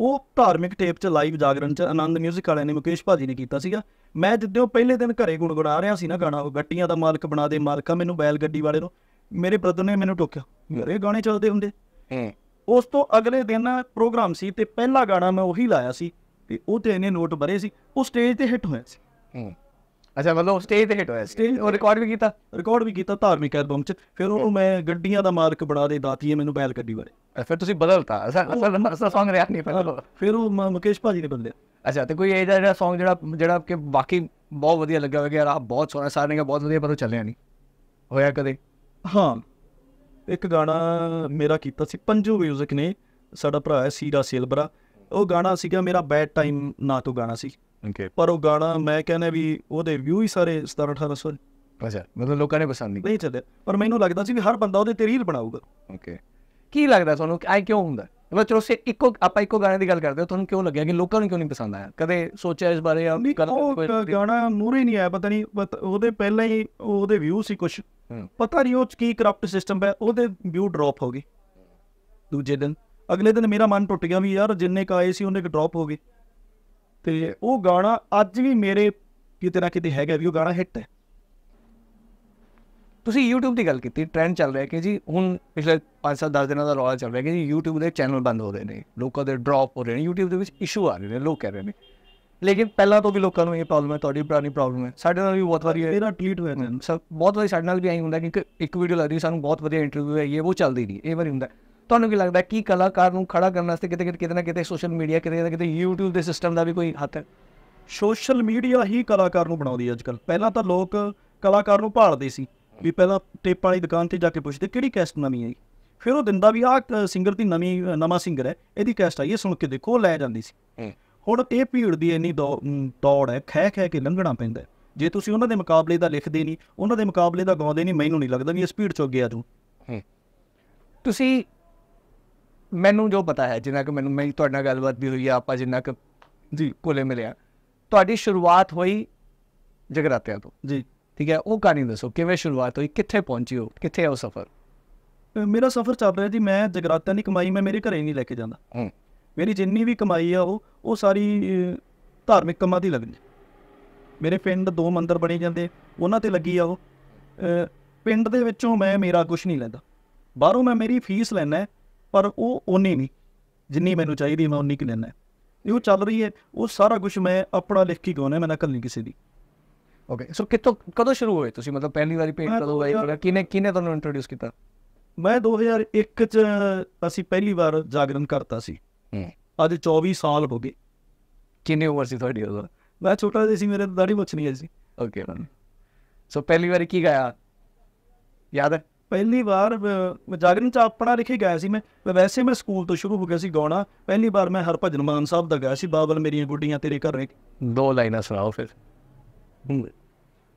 ਉਹ ਧਾਰਮਿਕ ਟੇਪ 'ਚ ਲਾਈਵ ਜਾਗਰਣ 'ਚ ਆਨੰਦ 뮤직 ਵਾਲਿਆਂ ਨੇ ਮੁਕੇਸ਼ ਭਾਜੀ ਨੇ ਕੀਤਾ ਸੀਗਾ ਮੈਂ ਜਿੱਦੋਂ ਪਹਿਲੇ ਦਿਨ ਘਰੇ ਗੁੰਗੁਣਾ ਰਿਹਾ ਸੀ ਨਾ ਗਾਣਾ ਉਹ ਗੱਟੀਆਂ ਦਾ ਮਾਲਕ ਬਣਾ ਦੇ ਮਾਲਕਾ ਮੈਨੂੰ ਬੈਲ ਗੱਡੀ ਵਾਲੇ ਨੂੰ ਮੇਰੇ ਬ੍ਰਦਰ ਨੇ ਮੈਨੂੰ ਟੋਕਿਆ ਮੇਰੇ ਗਾਣੇ ਚੱਲਦੇ ਹੁੰਦੇ ਉਸ ਤੋਂ ਅਗਲੇ ਦਿਨ ਪ੍ਰੋਗਰਾਮ ਸੀ ਤੇ ਪਹਿਲਾ ਗਾਣਾ ਮੈਂ ਉਹੀ ਲਾਇਆ ਸੀ ਤੇ ਉਹ ਤੇ ਇਹਨੇ ਨੋਟ ਭਰੇ ਸੀ ਉਹ ਸਟੇਜ ਤੇ ਹਿੱਟ ਹੋਇਆ ਸੀ ਅੱਛਾ ਮਤਲਬ ਸਟੇਜ ਤੇ ਹਿੱਟ ਹੋਇਆ ਸਟੇਜ ਉਹ ਰਿਕਾਰਡ ਵੀ ਕੀਤਾ ਰਿਕਾਰਡ ਵੀ ਕੀਤਾ ਧਾਰਮਿਕ ਐਲਬਮ 'ਚ ਫਿਰ ਉਹਨੂੰ ਮੈਂ ਗੱਡੀਆਂ ਦਾ ਮਾਲਕ ਬਣਾ ਦੇ ਦਾਤੀ ਮੈਨੂੰ ਬੈਲ ਗੱਡੀ ਬਾਰੇ ਫਿਰ ਤੁਸੀਂ ਬਦਲਤਾ ਅਸਲ ਅਸਲ ਸੌਂਗ Song ਨਹੀਂ ਪਹਿਲਾਂ ਫਿਰ ਉਹ ਮੁਕੇਸ਼ ਭਾਜੀ ਨੇ ਬਦਲਿਆ ਅੱਛਾ ਤੇ ਕੋਈ ਇਹ ਜਿਹੜਾ ਸੌਂਗ ਜਿਹੜਾ ਜਿਹੜਾ ਕਿ ਬਾਕੀ ਬਹੁਤ ਵਧੀਆ ਲੱਗਿਆ ਹੋਵੇ ਕਿ ਯਾਰ ਆ ਬਹੁਤ ਸੋਹਣਾ ਸਾਰ ਨੇ ਬਹੁਤ ਵਧੀਆ ਪਰ ਉਹ ਚੱਲਿਆ ਨਹੀਂ ਹੋਇਆ ਕਦੇ ਹਾਂ ਇੱਕ ਗਾਣਾ ਮੇਰਾ ਕੀਤਾ ਸੀ ਪੰਜੂ ਮਿਊਜ਼ਿਕ ਨੇ ਸਾਡਾ ਭਰਾ ਹੈ ਸੀਰਾ ਸੇਲਬਰਾ ਉਹ ਗਾਣਾ ਸੀਗਾ ਮੇਰਾ ਬੈਡ ਟਾਈਮ ਨਾ ਤੋਂ ਗਾਣਾ ਸੀ ਓਕੇ ਪਰ ਉਹ ਗਾਣਾ ਮੈਂ ਕਹਿੰਦਾ ਵੀ ਉਹਦੇ ਵਿਊ ਹੀ ਸਾਰੇ 17 1800 ਅੱਛਾ ਮਤਲਬ ਲੋਕਾਂ ਨੇ ਪਸੰਦ ਨਹੀਂ ਨਹੀਂ ਚੱਲਿਆ ਪਰ ਮੈਨੂੰ ਲੱਗਦਾ ਸੀ ਵੀ ਹਰ ਬੰਦਾ ਉਹਦੇ ਤੇ ਰੀਲ ਬਣਾਊਗਾ ਓਕੇ ਕੀ ਲੱਗਦਾ ਤੁਹਾਨੂੰ ਆਈ ਕਿਉਂ ਹੁੰਦਾ ਮਤਲਬ ਚਲੋ ਸੇ ਇੱਕੋ ਆਪਾਂ ਇੱਕੋ ਗਾਣੇ ਦੀ ਗੱਲ ਕਰਦੇ ਹਾਂ ਤੁਹਾਨੂੰ ਕਿਉਂ ਲੱਗਿਆ ਕਿ ਲੋਕਾਂ ਨੂੰ ਕਿਉਂ ਨਹੀਂ ਪਸੰਦ ਆਇਆ ਕਦੇ ਸੋਚਿਆ ਇਸ ਬਾਰੇ ਜਾਂ ਕਦੇ ਗਾਣਾ ਮੂਰੇ ਨਹੀਂ ਆਇਆ ਪਤਾ ਨਹੀਂ ਉਹਦੇ ਪਹਿਲਾਂ ਹੀ ਉਹਦੇ ਵਿਊ ਸੀ ਕੁਝ ਪਤਾ ਨਹੀਂ ਉਹ ਕੀ ਕਰਪਟ ਸਿਸਟਮ ਹੈ ਉਹਦੇ ਵਿਊ ਡ੍ਰੌਪ ਹੋ ਗਏ ਦੂਜੇ ਦਿਨ ਅਗਲੇ ਦਿਨ ਮੇਰਾ ਮਨ ਟੁੱਟ ਗਿਆ ਵੀ ਯਾਰ ਜਿੰਨੇ ਕਾਏ ਸੀ ਉਹਨੇ ਕਿ ਡ੍ਰੌਪ ਹੋ ਗਏ ਤੇ ਉਹ ਗਾਣਾ ਅੱਜ ਵੀ ਮੇਰੇ ਕਿਤੇ ਨਾ ਕਿਤੇ ਹੈਗਾ ਵੀ ਉਹ ਗਾਣਾ ਹਿੱਟ ਹੈ ਤੁਸੀਂ YouTube ਦੀ ਗੱਲ ਕੀਤੀ ਟ੍ਰੈਂਡ ਚੱਲ ਰਿਹਾ ਕਿ ਜੀ ਹੁਣ ਪਿਛਲੇ 5-7 ਦਿਨਾਂ ਦਾ ਰੌਲਾ ਚੱਲ ਰਿਹਾ ਕਿ ਜੀ YouTube ਦੇ ਚੈਨਲ ਬੰਦ ਹੋ ਰਹੇ ਨੇ ਲੋਕਾਂ ਦੇ ਡ੍ਰੌਪ ਹੋ ਰਹੇ ਨੇ YouTube ਦੇ ਵਿੱਚ ਇਸ਼ੂ ਆ ਰਹੇ ਨੇ ਲੋਕ ਕਹਿ ਰਹੇ ਨੇ ਲੇਕਿਨ ਪਹਿਲਾਂ ਤੋਂ ਵੀ ਲੋਕਾਂ ਨੂੰ ਇਹ ਪ੍ਰੋਬਲਮ ਹੈ ਤੁਹਾਡੀ ਪੁਰਾਣੀ ਪ੍ਰੋਬਲਮ ਹੈ ਸਾਡੇ ਨਾਲ ਵੀ ਬਹੁਤ ਵਾਰੀ ਮੇਰਾ ਟਵੀਟ ਹੋਇਆ ਸਭ ਬਹੁਤ ਵਾਰੀ ਸਾਡੇ ਨਾਲ ਵੀ ਆਈ ਹੁੰਦਾ ਕਿ ਇੱਕ ਵੀਡੀਓ ਲੱਗਦੀ ਸਾਨੂੰ ਬਹੁਤ ਵਧੀਆ ਇੰਟਰਵਿਊ ਹੈ ਇਹ ਉਹ ਚੱਲਦੀ ਨਹੀਂ ਇਹ ਵਾਰੀ ਹੁੰਦਾ ਤੁਹਾਨੂੰ ਕੀ ਲੱਗਦਾ ਕੀ ਕਲਾਕਾਰ ਨੂੰ ਖੜਾ ਕਰਨ ਵਾਸਤੇ ਕਿਤੇ ਕਿਤੇ ਨਾ ਕਿਤੇ ਸੋਸ਼ਲ ਮੀਡੀਆ ਕਿਤੇ ਨਾ ਕਿਤੇ YouTube ਦੇ ਸਿਸਟਮ ਦਾ ਵੀ ਕੋਈ ਹੱਥ ਹੈ ਸੋਸ਼ਲ ਮੀਡੀਆ ਹੀ ਕਲਾਕਾਰ ਨੂੰ ਬਣਾਉਂਦੀ ਹੈ ਅੱਜਕੱਲ ਪਹਿਲਾਂ ਤਾਂ ਲੋਕ ਕਲਾਕਾਰ ਨੂੰ ਭਾਲਦੇ ਸੀ ਵੀ ਪਹਿਲਾਂ ਟੇਪਾਂ ਵਾਲੀ ਦੁਕਾਨ ਤੇ ਜਾ ਕੇ ਪੁੱਛਦੇ ਕਿਹੜੀ ਕੈਸਟ ਨਵੀਂ ਆਈ ਫਿਰ ਉਹ ਦਿੰਦਾ ਵੀ ਆਹ ਸਿੰਗਰ ਦੀ ਨਵੀਂ ਨਵਾਂ ਸਿੰਗਰ ਹੈ ਇਹਦੀ ਕੈਸਟ ਆਈ ਹੈ ਸੁਣ ਕੇ ਦੇਖੋ ਲੈ ਜਾਂਦੀ ਸੀ ਹੁਣ ਇਹ ਭੀੜ ਦੀ ਇੰਨੀ ਦੌੜ ਹੈ ਖਹਿ ਖਹਿ ਕੇ ਲੰਘਣਾ ਪੈਂਦਾ ਜੇ ਤੁਸੀਂ ਉਹਨਾਂ ਦੇ ਮੁਕਾਬਲੇ ਦਾ ਲਿਖਦੇ ਨਹੀਂ ਉਹਨਾਂ ਦੇ ਮੁਕਾਬਲੇ ਦਾ ਗਾਉਂਦੇ ਨਹੀਂ ਮੈਨੂੰ ਨਹੀਂ ਲੱਗਦਾ ਵੀ ਇਸ ਸਪੀਡ ਚੋਂ ਅੱਗੇ ਆ ਤੂੰ ਤੁਸੀਂ ਮੈਨੂੰ ਜੋ ਪਤਾ ਹੈ ਜਿੰਨਾ ਕਿ ਮੈਨੂੰ ਮੈਂ ਤੁਹਾਡੇ ਨਾਲ ਗੱਲਬਾਤ ਵੀ ਹੋਈ ਆ ਆਪਾਂ ਜਿੰਨਾ ਕਿ ਜੀ ਕੋਲੇ ਮਿਲਿਆ ਤੁਹਾਡੀ ਸ਼ੁਰੂਆਤ ਹੋਈ ਜਗਰਾਤਿਆਂ ਤੋਂ ਜੀ ਠੀਕ ਹੈ ਉਹ ਕਹਾਣੀ ਦੱਸੋ ਕਿਵੇਂ ਸ਼ੁਰੂਆਤ ਹੋਈ ਕਿੱਥੇ ਪਹੁੰਚੀ ਹੋ ਕਿੱਥੇ ਹੈ ਉਹ ਸਫ਼ਰ ਮੇਰਾ ਸਫ਼ਰ ਚੱਲ ਰਿਹਾ ਜੀ ਮੈਂ ਜਗਰਾਤਿਆਂ ਦੀ ਕਮਾਈ ਮੈਂ ਮੇਰੇ ਘਰੇ ਨਹੀਂ ਲੈ ਕੇ ਜਾਂਦਾ ਮੇਰੀ ਜਿੰਨੀ ਵੀ ਕਮਾਈ ਆ ਉਹ ਉਹ ਸਾਰੀ ਧਾਰਮਿਕ ਕੰਮਾਂ ਦੀ ਲੱਗਦੀ ਮੇਰੇ ਪਿੰਡ ਦੋ ਮੰਦਰ ਬਣੇ ਜਾਂਦੇ ਉਹਨਾਂ ਤੇ ਲੱਗੀ ਆ ਉਹ ਪਿੰਡ ਦੇ ਵਿੱਚੋਂ ਮੈਂ ਮੇਰਾ ਕੁਝ ਨਹੀਂ ਲੈਂਦਾ ਬਾਹਰੋਂ ਮੈਂ ਮੇਰੀ ਫੀਸ ਲੈਣਾ ਪਰ ਉਹ ਉਨੀ ਨਹੀਂ ਜਿੰਨੀ ਮੈਨੂੰ ਚਾਹੀਦੀ ਮੈਂ ਉਨੀ ਕਿ ਲੈਣਾ ਇਹ ਉਹ ਚੱਲ ਰਹੀ ਹੈ ਉਹ ਸਾਰਾ ਕੁਝ ਮੈਂ ਆਪਣਾ ਲਿਖ ਕੇ ਗਾਉਣਾ ਮੈਂ ਨਕਲ ਨਹੀਂ ਕਿਸੇ ਦੀ ਓਕੇ ਸੋ ਕਿਤੋਂ ਕਦੋਂ ਸ਼ੁਰੂ ਹੋਏ ਤੁਸੀਂ ਮਤਲਬ ਪਹਿਲੀ ਵਾਰੀ ਪੇਂਟ ਕਦੋਂ ਹੋਈ ਕਿਨੇ ਕਿਨੇ ਤੁਹਾਨੂੰ ਇੰਟਰੋਡਿਊਸ ਕੀਤਾ ਮੈਂ 2001 ਚ ਅਸੀਂ ਪਹਿਲੀ ਵਾਰ ਜਾਗਰਣ ਕਰਤਾ ਸੀ ਅੱਜ 24 ਸਾਲ ਹੋ ਗਏ ਕਿੰਨੇ ਉਮਰ ਸੀ ਤੁਹਾਡੀ ਉਦੋਂ ਮੈਂ ਛੋਟਾ ਜਿਹਾ ਸੀ ਮੇਰੇ ਦਾੜੀ ਮੁੱਛ ਨਹੀਂ ਸੀ ਓਕੇ ਸੋ ਪਹਿਲੀ ਵਾਰੀ ਕੀ ਗਾਇਆ ਯਾਦ ਹੈ ਪਹਿਲੀ ਵਾਰ ਜਾਗਰਣ ਚ ਆਪਣਾ ਲਿਖੇ ਗਿਆ ਸੀ ਮੈਂ ਵੈਸੇ ਮੈਂ ਸਕੂਲ ਤੋਂ ਸ਼ੁਰੂ ਹੋ ਗਿਆ ਸੀ ਗਾਉਣਾ ਪਹਿਲੀ ਵਾਰ ਮੈਂ ਹਰਭਜਨ ਮਾਨ ਸਾਹਿਬ ਦਾ ਗਿਆ ਸੀ ਬਾਬਲ ਮੇਰੀਆਂ ਗੁੱਡੀਆਂ ਤੇਰੇ ਘਰ ਨੇ ਦੋ ਲਾਈਨਾਂ ਸੁਣਾਓ ਫਿਰ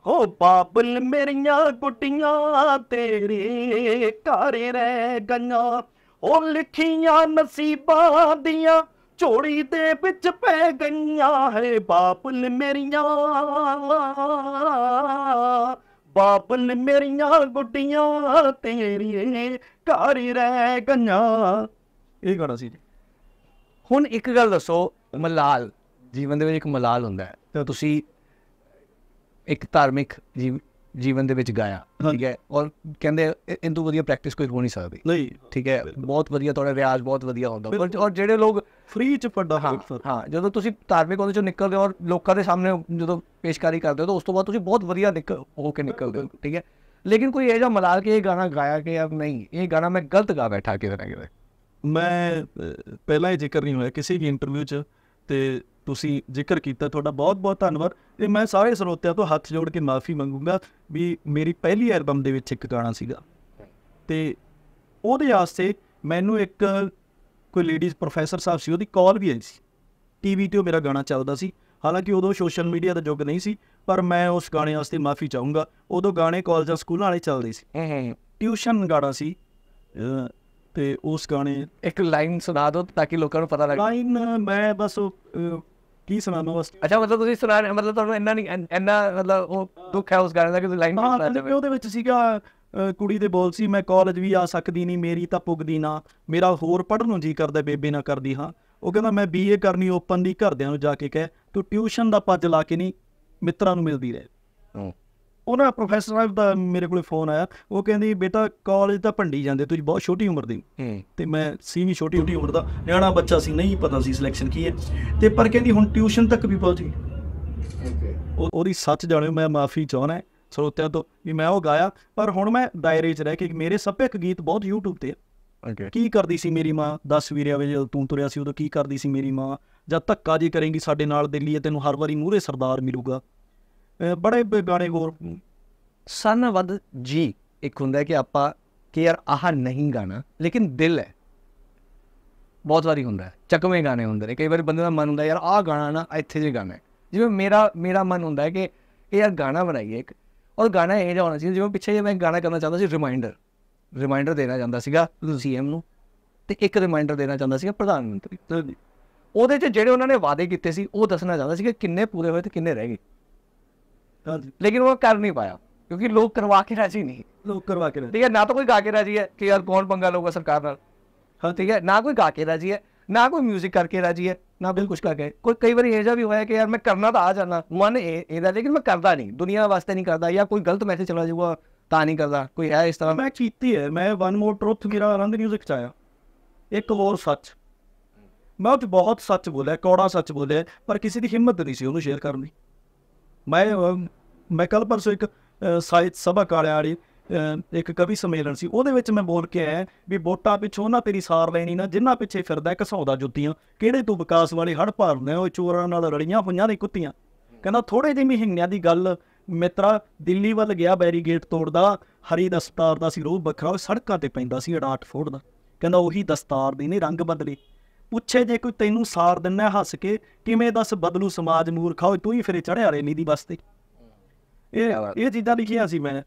ਹੋ ਬਾਬਲ ਮੇਰੀਆਂ ਗੁੱਡੀਆਂ ਤੇਰੇ ਘਰ ਰਹਿ ਗਈਆਂ ਉਹ ਲਿਖੀਆਂ ਨਸੀਬਾਂ ਦੀਆਂ ਝੋੜੀ ਦੇ ਵਿੱਚ ਪੈ ਗਈਆਂ ਹੈ ਬਾਬਲ ਮੇਰੀਆਂ ਬਾਬਲ ਮੇਰੀਆਂ ਗੁੱਡੀਆਂ ਤੇਰੀ ਘਰ ਰਹਿ ਗਈਆਂ ਇਹ ਗਾਣਾ ਸੀ ਹੁਣ ਇੱਕ ਗੱਲ ਦੱਸੋ ਮਲਾਲ ਜੀਵਨ ਦੇ ਵਿੱਚ ਇੱਕ ਮਲਾਲ ਹੁੰਦਾ ਹੈ ਤੇ ਤੁਸੀਂ ਇੱਕ ਧਾਰਮਿਕ ਜੀਵ ਜੀਵਨ ਦੇ ਵਿੱਚ ਗਾਇਆ ਠੀਕ ਹੈ ਔਰ ਕਹਿੰਦੇ ਇੰਦੂ ਵਧੀਆ ਪ੍ਰੈਕਟਿਸ ਕੋਈ ਹੋ ਨਹੀਂ ਸਕਦੀ ਨਹੀਂ ਠੀਕ ਹੈ ਬਹੁਤ ਵਧੀਆ ਤੁਹਾਡਾ ਰਿਆਜ਼ ਬਹੁਤ ਵਧੀਆ ਹੁੰਦਾ ਪਰ ਔਰ ਜਿਹੜੇ ਲੋਕ ਫ੍ਰੀ ਚ ਪੜਦਾ ਹਾਂ ਹਾਂ ਜਦੋਂ ਤੁਸੀਂ ਧਾਰਮਿਕ ਉਹਦੇ ਚੋਂ ਨਿਕਲਦੇ ਹੋ ਔਰ ਲੋਕਾਂ ਦੇ ਸਾਹਮਣੇ ਜਦੋਂ ਪੇਸ਼ਕਾਰੀ ਕਰਦੇ ਹੋ ਤਾਂ ਉਸ ਤੋਂ ਬਾਅਦ ਤੁਸੀਂ ਬਹੁਤ ਵਧੀਆ ਨਿਕਲ ਹੋ ਕੇ ਨਿਕਲਦੇ ਹੋ ਠੀਕ ਹੈ ਲੇਕਿਨ ਕੋਈ ਇਹ ਜਾਂ ਮਲਾਲ ਕੇ ਇਹ ਗਾਣਾ ਗਾਇਆ ਕਿ ਆ ਨਹੀਂ ਇਹ ਗਾਣਾ ਮੈਂ ਗਲਤ ਗਾ ਬੈਠਾ ਕਿਦਾਂ ਕਿਦਾਂ ਮੈਂ ਪਹਿਲਾਂ ਹੀ ਜ਼ਿਕਰ ਨਹੀਂ ਹੋਇਆ ਕਿਸੇ ਵੀ ਇੰਟਰਵਿਊ 'ਚ ਤੇ ਤੁਸੀਂ ਜ਼ਿਕਰ ਕੀਤਾ ਤੁਹਾਡਾ ਬਹੁਤ-ਬਹੁਤ ਧੰਨਵਾਦ ਤੇ ਮੈਂ ਸਾਰੇ ਸਰੋਤਿਆਂ ਤੋਂ ਹੱਥ ਜੋੜ ਕੇ ਮਾਫੀ ਮੰਗੂੰਗਾ ਵੀ ਮੇਰੀ ਪਹਿਲੀ ਐਲਬਮ ਦੇ ਵਿੱਚ ਇੱਕ ਗਾਣਾ ਸੀਗਾ ਤੇ ਉਹਦੇ ਆਸਤੇ ਮੈਨੂੰ ਇੱਕ ਕੋਈ ਲੇਡੀਜ਼ ਪ੍ਰੋਫੈਸਰ ਸਾਹਿਬ ਸੀ ਉਹਦੀ ਕਾਲ ਵੀ ਆਈ ਸੀ ਟੀਵੀ ਤੇ ਉਹ ਮੇਰਾ ਗਾਣਾ ਚੱਲਦਾ ਸੀ ਹਾਲਾਂਕਿ ਉਦੋਂ ਸੋਸ਼ਲ ਮੀਡੀਆ ਦਾ ਯੁੱਗ ਨਹੀਂ ਸੀ ਪਰ ਮੈਂ ਉਸ ਗਾਣੇ ਵਾਸਤੇ ਮਾਫੀ ਚਾਹੂੰਗਾ ਉਦੋਂ ਗਾਣੇ ਕਾਲਜਾਂ ਸਕੂਲਾਂ ਵਾਲੇ ਚੱਲਦੇ ਸੀ ਟਿਊਸ਼ਨ ਗਾਣਾ ਸੀ ਤੇ ਉਸ ਗਾਣੇ ਇੱਕ ਲਾਈਨ ਸੁਣਾ ਦਿਓ ਤਾਂ ਕਿ ਲੋਕਾਂ ਨੂੰ ਪਤਾ ਲੱਗੇ ਲਾਈਨ ਮੈਂ ਬਸ ਕੀ ਸੁਣਾਵਾਂ ਬਸ ਅੱਛਾ ਮਤਲਬ ਤੁਸੀਂ ਸੁਣਾ ਰਹੇ ਮਤਲਬ ਤੁਹਾਨੂੰ ਇੰਨਾ ਨਹੀਂ ਇੰਨਾ ਮਤਲਬ ਉਹ ਦੁੱਖ ਹੈ ਉਸ ਗਾਣੇ ਦਾ ਕਿ ਤੁਸੀਂ ਲਾਈਨ ਨਹੀਂ ਸੁਣਾ ਉਹਦੇ ਵਿੱਚ ਸੀਗਾ ਕੁੜੀ ਦੇ ਬੋਲ ਸੀ ਮੈਂ ਕਾਲਜ ਵੀ ਆ ਸਕਦੀ ਨਹੀਂ ਮੇਰੀ ਤਾਂ ਪੁੱਗਦੀ ਨਾ ਮੇਰਾ ਹੋਰ ਪੜਨ ਨੂੰ ਜੀ ਕਰਦਾ ਬੇਬੇ ਨਾ ਕਰਦੀ ਹਾਂ ਉਹ ਕਹਿੰਦਾ ਮੈਂ ਬੀਏ ਕਰਨੀ ਓਪਨ ਦੀ ਘਰਦਿਆਂ ਨੂੰ ਜਾ ਕੇ ਕਹਿ ਤੂੰ ਟਿਊਸ਼ਨ ਦਾ ਪੱਜ ਲਾ ਕੇ ਨਹੀਂ ਮਿੱਤਰਾਂ ਨੂੰ ਮਿਲਦੀ ਰਹੇ ਉਹਨਾਂ ਪ੍ਰੋਫੈਸਰ ਸਾਹਿਬ ਦਾ ਮੇਰੇ ਕੋਲੇ ਫੋਨ ਆਇਆ ਉਹ ਕਹਿੰਦੀ ਬੇਟਾ ਕਾਲਜ ਤਾਂ ਭੰਡੀ ਜਾਂਦੇ ਤੁਸੀਂ ਬਹੁਤ ਛੋਟੀ ਉਮਰ ਦੀ ਤੇ ਮੈਂ ਸੀ ਵੀ ਛੋਟੀ ਛੋਟੀ ਉਮਰ ਦਾ ਨਿਆਣਾ ਬੱਚਾ ਸੀ ਨਹੀਂ ਪਤਾ ਸੀ ਸਿਲੈਕਸ਼ਨ ਕੀ ਹੈ ਤੇ ਪਰ ਕਹਿੰਦੀ ਹੁਣ ਟਿਊਸ਼ਨ ਤੱਕ ਵੀ ਪਹੁੰਚ ਗਈ ਉਹਦੀ ਸੱਚ ਜਾਣੇ ਮੈਂ ਮਾਫੀ ਚਾਹਣਾ ਸਰੋਤਿਆਂ ਤੋਂ ਵੀ ਮੈਂ ਉਹ ਗਾਇਆ ਪਰ ਹੁਣ ਮੈਂ ਦਾਇਰੇ 'ਚ ਰਹਿ ਕੇ ਮੇਰੇ ਸਭਿਕ ਗੀਤ ਬਹੁਤ YouTube ਤੇ ਕੀ ਕਰਦੀ ਸੀ ਮੇਰੀ ਮਾਂ 10 ਵੀਰਿਆ ਵੇ ਜਦ ਤੂੰ ਤੁਰਿਆ ਸੀ ਉਦੋਂ ਕੀ ਕਰਦੀ ਸੀ ਮੇਰੀ ਮਾਂ ਜਦ ਧੱਕਾ ਜੀ ਕਰੇਗੀ ਸਾਡੇ ਨਾਲ ਦਿੱਲੀ ਤੈਨੂੰ ਹਰ ਵਾਰੀ ਮੂਹਰੇ ਸਰਦਾਰ ਮਿਲੂਗਾ ਬੜੇ ਗਾਣੇ ਹੋਰ ਸਨਵਦ ਜੀ ਇੱਕ ਹੁੰਦਾ ਕਿ ਆਪਾਂ ਕਿ ਯਾਰ ਆਹ ਨਹੀਂ ਗਾਣਾ ਲੇਕਿਨ ਦਿਲ ਹੈ ਬਹੁਤ ਵਾਰੀ ਹੁੰਦਾ ਹੈ ਚੱਕਵੇਂ ਗਾਣੇ ਹੁੰਦੇ ਨੇ ਕਈ ਵਾਰੀ ਬੰਦੇ ਦਾ ਮਨ ਹੁੰਦਾ ਯਾਰ ਆਹ ਗਾਣਾ ਨਾ ਇੱਥੇ ਜੇ ਗਾਣਾ ਜਿਵੇਂ ਮੇਰਾ ਮੇਰਾ ਮਨ ਹੁੰਦਾ ਹੈ ਕਿ ਇਹ ਯਾਰ ਗਾਣਾ ਬਣਾਈਏ ਇੱਕ ਔਰ ਗਾਣਾ ਇਹ ਜਿਹਾ ਹੋਣਾ ਸੀ ਜਿਵੇਂ ਪਿੱਛੇ ਜੇ ਮੈਂ ਗਾਣਾ ਕਰਨਾ ਚਾਹੁੰਦਾ ਸੀ ਰਿਮਾਈਂਡਰ ਰਿਮਾਈਂਡਰ ਦੇਣਾ ਚਾਹੁੰਦਾ ਸੀਗਾ ਸੀਐਮ ਨੂੰ ਤੇ ਇੱਕ ਰਿਮਾਈਂਡਰ ਦੇਣਾ ਚਾਹੁੰਦਾ ਸੀਗਾ ਪ੍ਰਧਾਨ ਮੰਤਰੀ ਉਹਦੇ 'ਚ ਜਿਹੜੇ ਉਹਨਾਂ ਨੇ ਵਾਅਦੇ ਕੀਤੇ ਸੀ ਉਹ ਦੱਸਣਾ ਚਾਹੁੰਦਾ ਸੀ ਕਿ ਕਿੰਨੇ ਪੂਰੇ ਹੋਏ ਤੇ ਕਿੰਨੇ ਰਹਿ ਗਏ हाँ लेकिन वो कर नहीं पाया क्योंकि लोग करवा के राजी नहीं लोग करवा के ठीक है ना तो कोई गा के राजी है कि यार कौन पंगा लूंगा सरकार नाल हाँ ठीक है ना कोई गा के राजी है ना कोई म्यूजिक करके राजी है ना कोई कुछ करके कोई कई बार ऐसा भी होया कि यार मैं करना तो आ जाना मन एदा लेकिन मैं करता नहीं दुनिया वास्ते नहीं करता या कोई गलत मैसेज चला जाऊगा ता नहीं करता कोई है इस तरह मैं कीती है मैं वन मोर ट्रुथ मेरा आनंद म्यूजिक च एक और सच ਮੈਂ ਉਹ ਬਹੁਤ ਸੱਚ ਬੋਲਿਆ ਕੌੜਾ ਸੱਚ ਬੋਲਿਆ ਪਰ ਕਿਸੇ ਦੀ ਹਿੰਮਤ ਨਹੀਂ ਸੀ ਉਹਨੂੰ ਸ਼ੇਅਰ ਮੈਂ ਮੈਂ ਕੱਲ ਪਰਸੋਂ ਇੱਕ ਸਾਹਿਤ ਸਭਾ ਕਾਲਿਆ ਵਾਲੀ ਇੱਕ ਕਵੀ ਸੰਮੇਲਨ ਸੀ ਉਹਦੇ ਵਿੱਚ ਮੈਂ ਬੋਲ ਕੇ ਆਇਆ ਵੀ ਵੋਟਾਂ ਪਿੱਛੋਂ ਨਾ ਤੇਰੀ ਸਾਰ ਲੈਣੀ ਨਾ ਜਿੰਨਾ ਪਿੱਛੇ ਫਿਰਦਾ ਘਸਾਉਂਦਾ ਜੁੱਤੀਆਂ ਕਿਹੜੇ ਤੂੰ ਵਿਕਾਸ ਵਾਲੇ ਹੜ ਭਰਦੇ ਉਹ ਚੋਰਾਂ ਨਾਲ ਰੜੀਆਂ ਹੋਈਆਂ ਨੇ ਕੁੱਤੀਆਂ ਕਹਿੰਦਾ ਥੋੜੇ ਜਿਹੇ ਮਹੀਨਿਆਂ ਦੀ ਗੱਲ ਮਿੱਤਰਾ ਦਿੱਲੀ ਵੱਲ ਗਿਆ ਬੈਰੀਗੇਟ ਤੋੜਦਾ ਹਰੀ ਦਸਤਾਰ ਦਾ ਸੀ ਰੂਪ ਵੱਖਰਾ ਸੜਕਾਂ ਤੇ ਪੈਂਦਾ ਸੀ 68 ਫੁੱਟ ਦਾ ਕਹਿੰਦਾ ਉਹੀ ਦਸਤਾਰ ਦੀ ਨੇ ਰੰਗ ਬਦਲੇ ਪੁੱਛੇ ਜੇ ਕੋਈ ਤੈਨੂੰ ਸਾਰ ਦਿੰਨਾ ਹੱਸ ਕੇ ਕਿਵੇਂ ਦੱਸ ਬਦਲੂ ਸਮਾਜ ਮੂਰਖਾ ਓਏ ਤੂੰ ਹੀ ਫਿਰੇ ਚੜਿਆ ਰੈਲੀ ਦੀ ਬਸਤੇ ਇਹ ਇਹ ਜਿੱਦਾਂ ਲਿਖਿਆ ਸੀ ਮੈਂ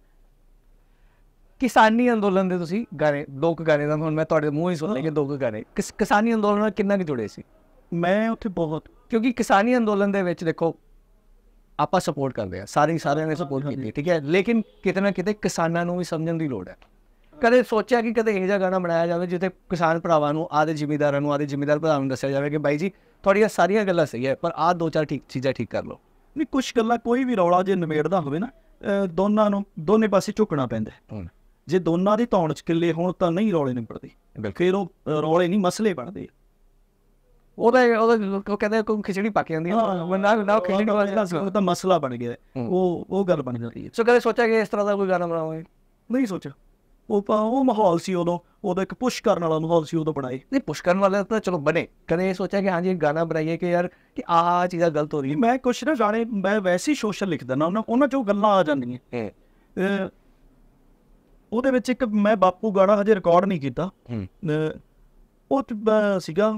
ਕਿਸਾਨੀ ਅੰਦੋਲਨ ਦੇ ਤੁਸੀਂ ਗਾਣੇ ਲੋਕ ਗਾਣੇ ਦਾ ਹੁਣ ਮੈਂ ਤੁਹਾਡੇ ਮੂੰਹ ਹੀ ਸੁਣ ਲਏ ਕਿ ਲੋਕ ਗਾਣੇ ਕਿਸ ਕਿਸਾਨੀ ਅੰਦੋਲਨ ਨਾਲ ਕਿੰਨਾ ਕਿ ਜੁੜੇ ਸੀ ਮੈਂ ਉੱਥੇ ਬਹੁਤ ਕਿਉਂਕਿ ਕਿਸਾਨੀ ਅੰਦੋਲਨ ਦੇ ਵਿੱਚ ਦੇਖੋ ਆਪਾਂ ਸਪੋਰਟ ਕਰਦੇ ਆ ਸਾਰੇ ਸਾਰਿਆਂ ਨੇ ਸਪੋਰਟ ਕੀਤੀ ਠੀਕ ਹੈ ਲੇਕਿਨ ਕਿਤੇ ਨਾ ਕਿਤੇ ਕਿਸਾਨਾਂ ਨੂੰ ਵੀ ਸਮਝਣ ਦੀ ਲੋੜ ਹੈ ਕਦੇ ਸੋਚਿਆ ਕਿ ਕਦੇ ਇਹ ਜਿਹਾ ਗਾਣਾ ਬਣਾਇਆ ਜਾਵੇ ਜਿੱਥੇ ਕਿਸਾਨ ਭਰਾਵਾਂ ਨੂੰ ਆਦੇ ਜ਼ਿਮੀਦਾਰਾਂ ਨੂੰ ਆਦੇ ਜ਼ਿਮੀਦਾਰ ਭਰਾਵਾਂ ਨੂੰ ਦੱਸਿਆ ਜਾਵੇ ਕਿ ਬਾਈ ਜੀ ਤੁਹਾਡੀਆਂ ਸਾਰੀਆਂ ਗੱਲਾਂ ਸਹੀ ਹੈ ਪਰ ਆ ਦੋ ਚਾਰ ਠੀਕ ਚੀਜ਼ਾਂ ਠੀਕ ਕਰ ਲਓ ਨਹੀਂ ਕੁਝ ਗੱਲਾਂ ਕੋਈ ਵੀ ਰੌਲਾ ਜੇ ਨਿਮੇੜਦਾ ਹੋਵੇ ਨਾ ਦੋਨਾਂ ਨੂੰ ਦੋਨੇ ਪਾਸੇ ਝੁਕਣਾ ਪੈਂਦਾ ਜੇ ਦੋਨਾਂ ਦੀ ਧੌਣ ਚ ਕਿੱਲੇ ਹੋਣ ਤਾਂ ਨਹੀਂ ਰੌਲੇ ਨਿਪੜਦੇ ਬਿਲਕੁਲ ਉਹ ਰੌਲੇ ਨਹੀਂ ਮਸਲੇ ਬਣਦੇ ਉਹਦਾ ਉਹਦਾ ਉਹ ਕਹਿੰਦੇ ਕੋ ਖਿਚੜੀ ਪੱਕ ਜਾਂਦੀ ਹੈ ਨਾ ਨਾ ਖਿਚੜੀ ਉਹ ਤਾਂ ਮਸਲਾ ਬਣ ਗਿਆ ਉਹ ਉਹ ਗੱਲ ਬਣ ਜਾਂਦੀ ਹੈ ਸੋ ਕਦੇ ਸੋਚਿਆ ਕਿ ਇਸ ਤਰ੍ਹਾਂ ਦਾ ਕੋਈ ਗਾਣਾ ਬਣਾਵਾਂਗੇ ਨਹੀਂ ਸੋਚਿਆ ਉਹ ਪਾ ਉਹ ਮਾਹੌਲ ਸੀ ਉਦੋਂ ਉਹਦਾ ਇੱਕ ਪੁਸ਼ ਕਰਨ ਵਾਲਾ ਮਾਹੌਲ ਸੀ ਉਦੋਂ ਬਣਾਏ ਨਹੀਂ ਪੁਸ਼ ਕਰਨ ਵਾਲਾ ਤਾਂ ਚਲੋ ਬਣੇ ਕਦੇ ਸੋਚਿਆ ਕਿ ਹਾਂਜੀ ਗਾਣਾ ਬਣਾਈਏ ਕਿ ਯਾਰ ਕਿ ਆਹ ਚੀਜ਼ਾਂ ਗਲਤ ਹੋ ਰਹੀਆਂ ਮੈਂ ਕੁਛ ਨਾ ਗਾਣੇ ਮੈਂ ਵੈਸੇ ਹੀ ਸੋਸ਼ਲ ਲਿਖ ਦਿੰਦਾ ਉਹਨਾਂ ਉਹਨਾਂ ਚੋਂ ਗੱਲਾਂ ਆ ਜਾਂਦੀਆਂ ਉਹਦੇ ਵਿੱਚ ਇੱਕ ਮੈਂ ਬਾਪੂ ਗਾਣਾ ਹਜੇ ਰਿਕਾਰਡ ਨਹੀਂ ਕੀਤਾ ਉਹ ਸੀਗਾ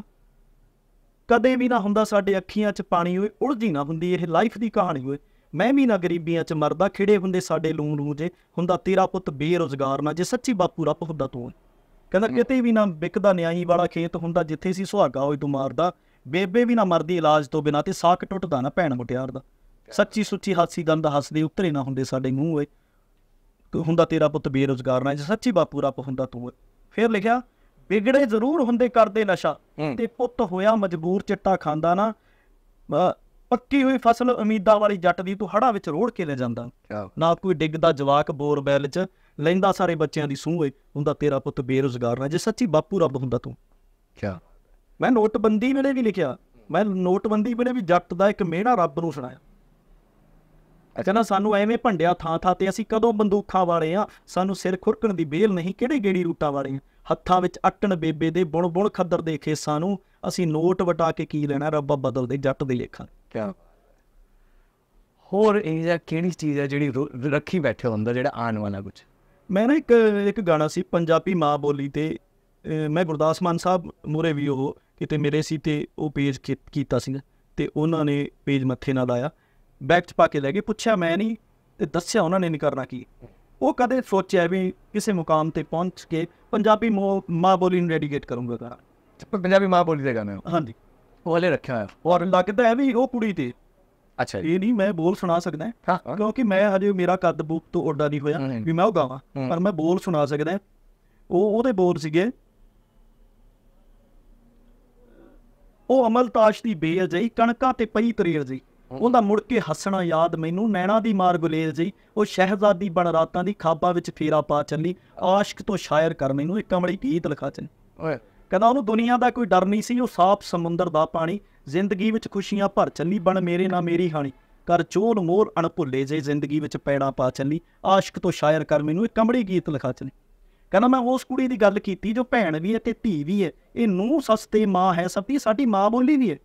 ਕਦੇ ਵੀ ਨਾ ਹੁੰਦਾ ਸਾਡੇ ਅੱਖੀਆਂ 'ਚ ਪਾਣੀ ਹੋਏ ਉਲਝੀ ਨਾ ਹੁੰਦੀ ਇਹ ਲਾਈਫ ਦੀ ਕਹਾਣੀ ਹੋਏ ਮੈਂ ਵੀ ਨਾ ਗਰੀਬੀਆਂ 'ਚ ਮਰਦਾ ਖਿੜੇ ਹੁੰਦੇ ਸਾਡੇ ਲੂਣ ਜੇ ਹੁੰਦਾ ਤੇਰਾ ਪੁੱਤ ਬੇਰੋਜ਼ਗਾਰ ਨਾ ਜੇ ਸੱਚੀ ਬਾਪੂ ਰੱਬ ਹੁੰਦਾ ਤੂੰ ਕਹਿੰਦਾ ਕਿਤੇ ਵੀ ਨਾ ਵਿਕਦਾ ਨਿਆਈ ਵਾਲਾ ਖੇਤ ਹੁੰਦਾ ਜਿੱਥੇ ਸੀ ਸੁਹਾਗਾ ਹੋਏ ਤੂੰ ਮਾਰਦਾ ਬੇਬੇ ਵੀ ਨਾ ਮਰਦੀ ਇਲਾਜ ਤੋਂ ਬਿਨਾ ਤੇ ਸਾਕ ਟੁੱਟਦਾ ਨਾ ਭੈਣ ਮੁਟਿਆਰ ਦਾ ਸੱਚੀ ਸੁੱਚੀ ਹਾਸੀ ਦੰਦ ਹੱਸਦੇ ਉਤਰੇ ਨਾ ਹੁੰਦੇ ਸਾਡੇ ਮੂੰਹ ਓਏ ਹੁੰਦਾ ਤੇਰਾ ਪੁੱਤ ਬੇਰੋਜ਼ਗਾਰ ਨਾ ਜੇ ਸੱਚੀ ਬਾਪੂ ਰੱਬ ਹੁੰਦਾ ਤੂੰ ਫੇਰ ਲਿਖਿਆ ਵਿਗੜੇ ਜ਼ਰੂਰ ਹੁੰਦੇ ਕਰਦੇ ਨਸ਼ਾ ਤੇ ਪੁੱਤ ਹੋਇਆ ਮਜਬੂਰ ਚਿੱਟਾ ਖਾਂਦਾ ਨਾ ਪੱਕੀ ਹੋਈ ਫਸਲ ਉਮੀਦਾਂ ਵਾਲੀ ਜੱਟ ਦੀ ਤੂੰ ਹੜਾ ਵਿੱਚ ਰੋੜ ਕੇ ਲੈ ਜਾਂਦਾ ਨਾ ਕੋਈ ਡਿੱਗਦਾ ਜਵਾਕ ਬੋਰ ਬੈਲ 'ਚ ਲੈਂਦਾ ਸਾਰੇ ਬੱਚਿਆਂ ਦੀ ਸੂਹ ਏ ਹੁੰਦਾ ਤੇਰਾ ਪੁੱਤ ਬੇਰੋਜ਼ਗਾਰ ਨਾ ਜੇ ਸੱਚੀ ਬਾਪੂ ਰੱਬ ਹੁੰਦਾ ਤੂੰ ਕੀ ਮੈਂ ਨੋਟਬੰਦੀ ਵੇਲੇ ਵੀ ਲਿਖਿਆ ਮੈਂ ਨੋਟਬੰਦੀ ਵੇਲੇ ਵੀ ਜੱਟ ਦਾ ਇੱਕ ਮਿਹਣਾ ਰੱਬ ਨੂੰ ਸੁਣਾਇਆ ਅਚਾਨਕ ਸਾਨੂੰ ਐਵੇਂ ਭੰਡਿਆ ਥਾਂ ਥਾਂ ਤੇ ਅਸੀਂ ਕਦੋਂ ਬੰਦੂਖਾਂ ਵਾਲੇ ਆ ਸਾਨੂੰ ਸਿਰ ਖੁਰਕਣ ਦੀ ਬੇਲ ਨਹੀਂ ਕਿਹੜੇ ਗੇੜੀ ਰੂਟਾਂ ਵਾਲੇ ਆ ਹੱਥਾਂ ਵਿੱਚ ਅਟਣ ਬੇਬੇ ਦੇ ਬੁਣ ਬੁਣ ਖੱਦਰ ਦੇ ਸਾਨੂੰ ਨੂੰ ਅਸੀਂ ਨੋਟ ਵਟਾ ਕੇ ਕੀ ਲੈਣਾ ਰੱਬਾ ਬਦਲ ਦੇ ਜੱਟ ਦੇ ਲੇਖਾਂ ਕਿਆ ਹੋਰ ਇਹ ਜਾਂ ਕਿਹੜੀ ਚੀਜ਼ ਹੈ ਜਿਹੜੀ ਰੱਖੀ ਬੈਠੇ ਹੋ ਅੰਦਰ ਜਿਹੜਾ ਆਉਣ ਵਾਲਾ ਕੁਝ ਮੈਂ ਨਾ ਇੱਕ ਇੱਕ ਗਾਣਾ ਸੀ ਪੰਜਾਬੀ ਮਾਂ ਬੋਲੀ ਤੇ ਮੈਂ ਗੁਰਦਾਸ ਮਾਨ ਸਾਹਿਬ ਮੂਰੇ ਵੀ ਉਹ ਕਿਤੇ ਮੇਰੇ ਸੀ ਤੇ ਉਹ ਪੇਜ ਕੀਤਾ ਸੀ ਤੇ ਉਹਨਾਂ ਨੇ ਪੇਜ ਮੱਥੇ ਨਾਲ ਲਾਇਆ ਬੈਕ ਚ ਪਾ ਕੇ ਲੈ ਗਏ ਪੁੱਛਿਆ ਮੈਂ ਨਹੀਂ ਤੇ ਦੱਸਿਆ ਉਹਨਾਂ ਨੇ ਨਹੀਂ ਕਰਨਾ ਕੀ ਉਹ ਕਦੇ ਸੋਚਿਆ ਵੀ ਕਿਸੇ ਮੁਕਾਮ ਤੇ ਪਹੁੰਚ ਕੇ ਪੰਜਾਬੀ ਮਾਂ ਬੋਲੀ ਨੂੰ ਰੈਡੀਗੇਟ ਕਰੂੰਗਾ ਗਾਣਾ ਪੰਜਾਬੀ ਮਾਂ ਬੋਲੀ ਦੇ ਗਾਣੇ ਹਾਂਜੀ ਵਾਲੇ ਰੱਖਿਆ ਹੋਇਆ ਔਰ ਲੱਗਦਾ ਵੀ ਉਹ ਕੁੜੀ ਤੇ ਅੱਛਾ ਜੀ ਇਹ ਨਹੀਂ ਮੈਂ ਬੋਲ ਸੁਣਾ ਸਕਦਾ ਕਿਉਂਕਿ ਮੈਂ ਹਜੇ ਮੇਰਾ ਕੱਦ ਬੁੱਕ ਤੋਂ ਓਡਾ ਨਹੀਂ ਹੋਇਆ ਵੀ ਮੈਂ ਉਹ ਗਾਵਾਂ ਪਰ ਮੈਂ ਬੋਲ ਸੁਣਾ ਸਕਦਾ ਉਹ ਉਹਦੇ ਬੋਲ ਸੀਗੇ ਉਹ ਅਮਲ ਤਾਸ਼ ਦੀ ਬੇਲ ਜਈ ਕਣਕਾਂ ਤੇ ਪਈ ਤਰੇਲ ਜੀ ਉਹਦਾ ਮੁੜ ਕੇ ਹੱਸਣਾ ਯਾਦ ਮੈਨੂੰ ਨੈਣਾ ਦੀ ਮਾਰ ਗੁਲੇਲ ਜੀ ਉਹ ਸ਼ਹਿਜ਼ਾਦੀ ਬਣ ਰਾਤਾਂ ਦੀ ਖਾਬਾਂ ਵਿੱਚ ਫੇਰਾ ਪਾ ਚੱਲੀ ਆਸ਼ਕ ਤੋਂ ਸ਼ਾਇਰ ਕਰ ਮੈਨੂੰ ਇੱਕ ਕਮਲੀ ਗੀਤ ਲਿਖਾ ਚੱਲ ਓਏ ਕਹਿੰਦਾ ਉਹਨੂੰ ਦੁਨੀਆ ਦਾ ਕੋਈ ਡਰ ਨਹੀਂ ਸੀ ਉਹ ਸਾਫ਼ ਸਮੁੰਦਰ ਦਾ ਪਾਣੀ ਜ਼ਿੰਦਗੀ ਵਿੱਚ ਖੁਸ਼ੀਆਂ ਭਰ ਚੱਲੀ ਬਣ ਮੇਰੇ ਨਾ ਮੇਰੀ ਹਾਣੀ ਕਰ ਚੋਲ ਮੋਰ ਅਣਭੁੱਲੇ ਜੇ ਜ਼ਿੰਦਗੀ ਵਿੱਚ ਪੈਣਾ ਪਾ ਚੱਲੀ ਆਸ਼ਕ ਤੋਂ ਸ਼ਾਇਰ ਕਰ ਮੈਨੂੰ ਇੱਕ ਕੰਬੜੀ ਗੀਤ ਲਿਖਾ ਚੱਲੀ ਕਹਿੰਦਾ ਮੈਂ ਉਸ ਕੁੜੀ ਦੀ ਗੱਲ ਕੀਤੀ ਜੋ ਭੈਣ ਵੀ ਹੈ ਤੇ ਧੀ ਵੀ ਹੈ ਇਹ ਨੂੰ ਸਸਤੇ ਮਾਂ ਹੈ ਸਭ ਦੀ ਸਾਡੀ ਮਾਂ ਬੋਲੀ ਵੀ ਹੈ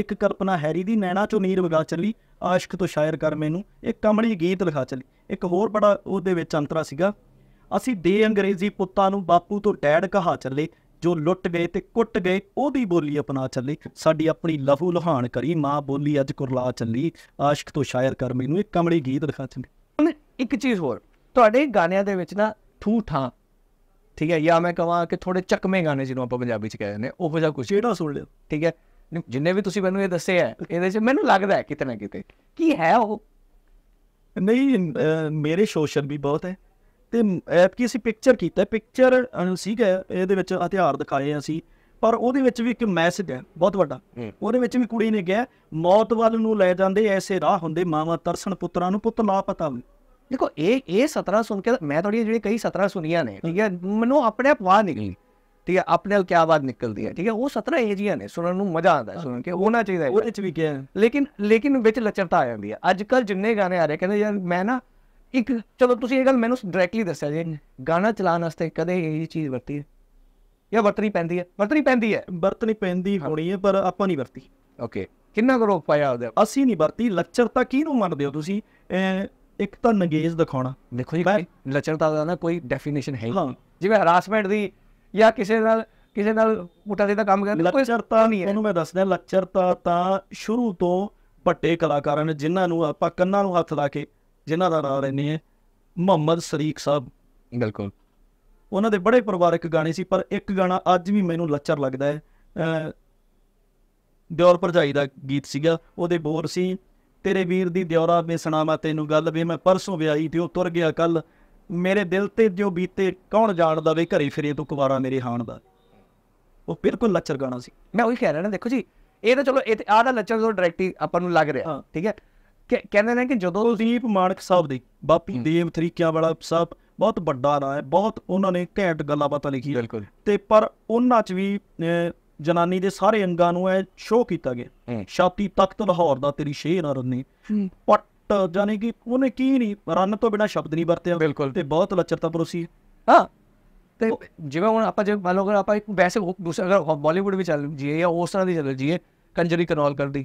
ਇੱਕ ਕਲਪਨਾ ਹੈਰੀ ਦੀ ਨੈਣਾ ਚੋਂ ਨੀਰ ਵਗਾ ਚੱਲੀ ਆਸ਼ਕ ਤੋਂ ਸ਼ਾਇਰ ਕਰ ਮੈਨੂੰ ਇੱਕ ਕੰਬੜੀ ਗੀਤ ਲਿਖਾ ਚੱਲੀ ਇੱਕ ਹੋਰ ਬੜਾ ਉਹਦੇ ਵਿੱਚ ਅੰਤਰਾ ਸੀਗਾ ਅਸੀਂ ਦੇ ਅੰਗਰੇਜ਼ੀ ਪੁੱਤਾਂ ਨੂੰ ਬਾਪੂ ਤੋਂ ਡੈਡ ਕਹਾ ਚੱਲੇ ਜੋ ਲੁੱਟ ਗਏ ਤੇ ਕੁੱਟ ਗਏ ਉਹਦੀ ਬੋਲੀ ਅਪਣਾ ਚੱਲੀ ਸਾਡੀ ਆਪਣੀ ਲਹੂ ਲਹਾਨ ਕਰੀ ਮਾਂ ਬੋਲੀ ਅੱਜ ਕੁਰਲਾ ਚੱਲੀ ਆਸ਼ਿਕ ਤੋਂ ਸ਼ਾਇਰ ਕਰ ਮੈਨੂੰ ਇੱਕ ਕਮੜੀ ਗੀਤ ਦਿਖਾ ਚੱਲੀ ਇੱਕ ਚੀਜ਼ ਹੋਰ ਤੁਹਾਡੇ ਗਾਣਿਆਂ ਦੇ ਵਿੱਚ ਨਾ ਥੂ ਠਾਂ ਠੀਕ ਹੈ ਜਾਂ ਮੈਂ ਕਹਾਂ ਕਿ ਥੋੜੇ ਚੱਕਵੇਂ ਗਾਣੇ ਜਿਹਨੂੰ ਆਪਾਂ ਪੰਜਾਬੀ ਚ ਕਹਿੰਦੇ ਨੇ ਉਹ ਜਿਹਾ ਕੁਝ ਜਿਹੜਾ ਸੁਣ ਲਿਓ ਠੀਕ ਹੈ ਜਿੰਨੇ ਵੀ ਤੁਸੀਂ ਮੈਨੂੰ ਇਹ ਦੱਸਿਆ ਇਹਦੇ 'ਚ ਮੈਨੂੰ ਲੱਗਦਾ ਹੈ ਕਿਤੇ ਨਾ ਕਿਤੇ ਕੀ ਹੈ ਉਹ ਨਹੀਂ ਮੇਰੇ ਸ਼ੋਸ਼ਣ ਵੀ ਬਹੁਤ ਹੈ ਤੇ ਐਪ ਕੀ ਅਸੀਂ ਪਿਕਚਰ ਕੀਤਾ ਪਿਕਚਰ ਸੀਗਾ ਇਹਦੇ ਵਿੱਚ ਹਥਿਆਰ ਦਿਖਾਏ ਅਸੀਂ ਪਰ ਉਹਦੇ ਵਿੱਚ ਵੀ ਇੱਕ ਮੈਸੇਜ ਹੈ ਬਹੁਤ ਵੱਡਾ ਉਹਦੇ ਵਿੱਚ ਵੀ ਕੁੜੀ ਨੇ ਕਿਹਾ ਮੌਤ ਵੱਲ ਨੂੰ ਲੈ ਜਾਂਦੇ ਐਸੇ ਰਾਹ ਹੁੰਦੇ ਮਾਵਾ ਤਰਸਣ ਪੁੱਤਰਾਂ ਨੂੰ ਪੁੱਤ ਲਾਪਤਾ ਵੀ ਦੇਖੋ ਇਹ ਇਹ 17 ਸੁਣ ਕੇ ਮੈਂ ਤੁਹਾਡੀ ਜਿਹੜੀ ਕਈ 17 ਸੁਣੀਆਂ ਨੇ ਠੀਕ ਹੈ ਮੈਨੂੰ ਆਪਣੇ ਆਪ ਵਾਹ ਨਿਕਲੀ ਠੀਕ ਹੈ ਆਪਣੇ ਆਪ ਕੀ ਆਵਾਜ਼ ਨਿਕਲਦੀ ਹੈ ਠੀਕ ਹੈ ਉਹ 17 ਇਹ ਜੀਆਂ ਨੇ ਸੁਣਨ ਨੂੰ ਮਜ਼ਾ ਆਉਂਦਾ ਸੁਣ ਕੇ ਉਹਨਾਂ ਚਾਹੀਦਾ ਉਹਦੇ ਵਿੱਚ ਵੀ ਕਿਹਾ ਲੇਕਿਨ ਲੇਕਿਨ ਵਿੱਚ ਲਚਰਤਾ ਆ ਜਾਂਦੀ ਹੈ ਅੱਜ ਕੱਲ ਜਿੰਨੇ ਗਾਣੇ ਆ ਰਹੇ ਕਹਿੰਦੇ ਯਾਰ ਮੈਂ ਨਾ ਇੱਕ ਚਲੋ ਤੁਸੀਂ ਇਹ ਗੱਲ ਮੈਨੂੰ ਡਾਇਰੈਕਟਲੀ ਦੱਸਿਆ ਜੀ ਗਾਣਾ ਚਲਾਉਣ ਵਾਸਤੇ ਕਦੇ ਇਹ ਚੀਜ਼ ਵਰਤੀ ਹੈ ਜਾਂ ਵਰਤਣੀ ਪੈਂਦੀ ਹੈ ਵਰਤਣੀ ਪੈਂਦੀ ਹੈ ਵਰਤਣੀ ਪੈਂਦੀ ਹੋਣੀ ਹੈ ਪਰ ਆਪਾਂ ਨਹੀਂ ਵਰਤੀ ਓਕੇ ਕਿੰਨਾ ਕਰੋ ਪਾਇਆ ਉਹਦੇ ਅਸੀਂ ਨਹੀਂ ਵਰਤੀ ਕੀ ਕਿਹਨੂੰ ਮੰਨਦੇ ਹੋ ਤੁਸੀਂ ਇੱਕ ਤਾਂ ਨਗੇਜ ਦਿਖਾਉਣਾ ਦੇਖੋ ਜੀ ਲੱਚਰਤਾ ਦਾ ਨਾ ਕੋਈ ਡੈਫੀਨੇਸ਼ਨ ਹੈ ਹਾਂ ਜਿਵੇਂ ਹਰਾਸਮੈਂਟ ਦੀ ਜਾਂ ਕਿਸੇ ਨਾਲ ਕਿਸੇ ਨਾਲ ਮੁੱਟਾ ਦੇ ਦਾ ਕੰਮ ਕਰਨਾ ਕੋਈ ਲੱਚਰਤਾ ਨਹੀਂ ਹੈ ਉਹਨੂੰ ਮੈਂ ਦੱਸਦਾ ਲੱਚਰਤਾ ਤਾਂ ਸ਼ੁਰੂ ਤੋਂ ਵੱਡੇ ਕਲਾਕਾਰਾਂ ਨੇ ਜਿਨ੍ਹਾਂ ਨੂੰ ਆਪਾਂ ਕੰਨਾਂ ਨੂੰ ਹੱਥ ਲਾ ਕੇ ਜਿਨ੍ਹਾਂ ਦਾ ਨਾਮ ਲੈਨੇ ਹੈ ਮੁਹੰਮਦ ਸ਼ਰੀਕ ਸਾਹਿਬ ਬਿਲਕੁਲ ਉਹਨਾਂ ਦੇ ਬੜੇ ਪਰਿਵਾਰਕ ਗਾਣੇ ਸੀ ਪਰ ਇੱਕ ਗਾਣਾ ਅੱਜ ਵੀ ਮੈਨੂੰ ਲੱਚਰ ਲੱਗਦਾ ਹੈ ਦਿਉਰ ਪਰਜਾਈ ਦਾ ਗੀਤ ਸੀਗਾ ਉਹਦੇ ਬੋਲ ਸੀ ਤੇਰੇ ਵੀਰ ਦੀ ਦਿਉਰਾ ਮੇ ਸੁਣਾਵਾ ਤੈਨੂੰ ਗੱਲ ਵੀ ਮੈਂ ਪਰਸੋਂ ਵਿਆਹੀ ਤੇ ਉਹ ਤੁਰ ਗਿਆ ਕੱਲ ਮੇਰੇ ਦਿਲ ਤੇ ਜੋ ਬੀਤੇ ਕੌਣ ਜਾਣਦਾ ਵੇ ਘਰੇ ਫਿਰੇ ਤੂੰ ਕੁਵਾਰਾ ਮੇਰੇ ਹਾਣ ਦਾ ਉਹ ਬਿਲਕੁਲ ਲੱਚਰ ਗਾਣਾ ਸੀ ਮੈਂ ਉਹੀ ਕਹਿ ਰਿਹਾ ਨਾ ਦੇਖੋ ਜੀ ਇਹ ਤਾਂ ਚਲੋ ਇਹ ਆ ਦਾ ਲੱਚਰ ਤੋਂ ਡਾਇਰੈਕਟਲੀ ਆਪਾਂ ਨੂੰ ਲੱਗ ਰਿਹਾ ਠੀਕ ਹੈ ਕਹਿੰਦੇ ਨੇ ਕਿ ਜਦੋਂ ਦੀਪ ਮਾਨਕ ਸਾਹਿਬ ਦੇ ਬਾਪੀ ਦੇਵ ਤਰੀਕਿਆਂ ਵਾਲਾ ਸਾਹਿਬ ਬਹੁਤ ਵੱਡਾ ਨਾਂ ਹੈ ਬਹੁਤ ਉਹਨਾਂ ਨੇ ਘੈਂਟ ਗੱਲਾਂ ਬਾਤਾਂ ਲਿਖੀ ਬਿਲਕੁਲ ਤੇ ਪਰ ਉਹਨਾਂ 'ਚ ਵੀ ਜਨਾਨੀ ਦੇ ਸਾਰੇ ਅੰਗਾਂ ਨੂੰ ਐ ਸ਼ੋਅ ਕੀਤਾ ਗਿਆ ਛਾਤੀ ਤੋਂ ਲਾਹੌਰ ਦਾ ਤੇਰੀ ਸ਼ੇਰ ਰੰਨੀ ਪੱਟ ਜਾਨੀ ਕਿ ਉਹਨੇ ਕੀ ਨਹੀਂ ਰੰਨ ਤੋਂ ਬਿਨਾ ਸ਼ਬਦ ਨਹੀਂ ਵਰਤਿਆ ਤੇ ਬਹੁਤ ਲੱਚਰਤਾ ਪਰੋਸੀ ਹਾਂ ਤੇ ਜਿਵੇਂ ਹੁਣ ਆਪਾਂ ਜੇ ਮੰਨ ਲਓ ਕਿ ਆਪਾਂ ਇੱਕ ਵੈਸੇ ਦੂਸਰਾ ਅਗਰ ਬਾਲੀਵੁੱਡ ਵਿੱਚ ਚੱਲ ਜੀਏ ਜਾਂ ਉਸ ਤਰ੍ਹਾਂ ਦੀ ਚੱਲ ਜੀਏ ਕੰਜਰੀ ਕਨੋਲ ਕਰਦੀ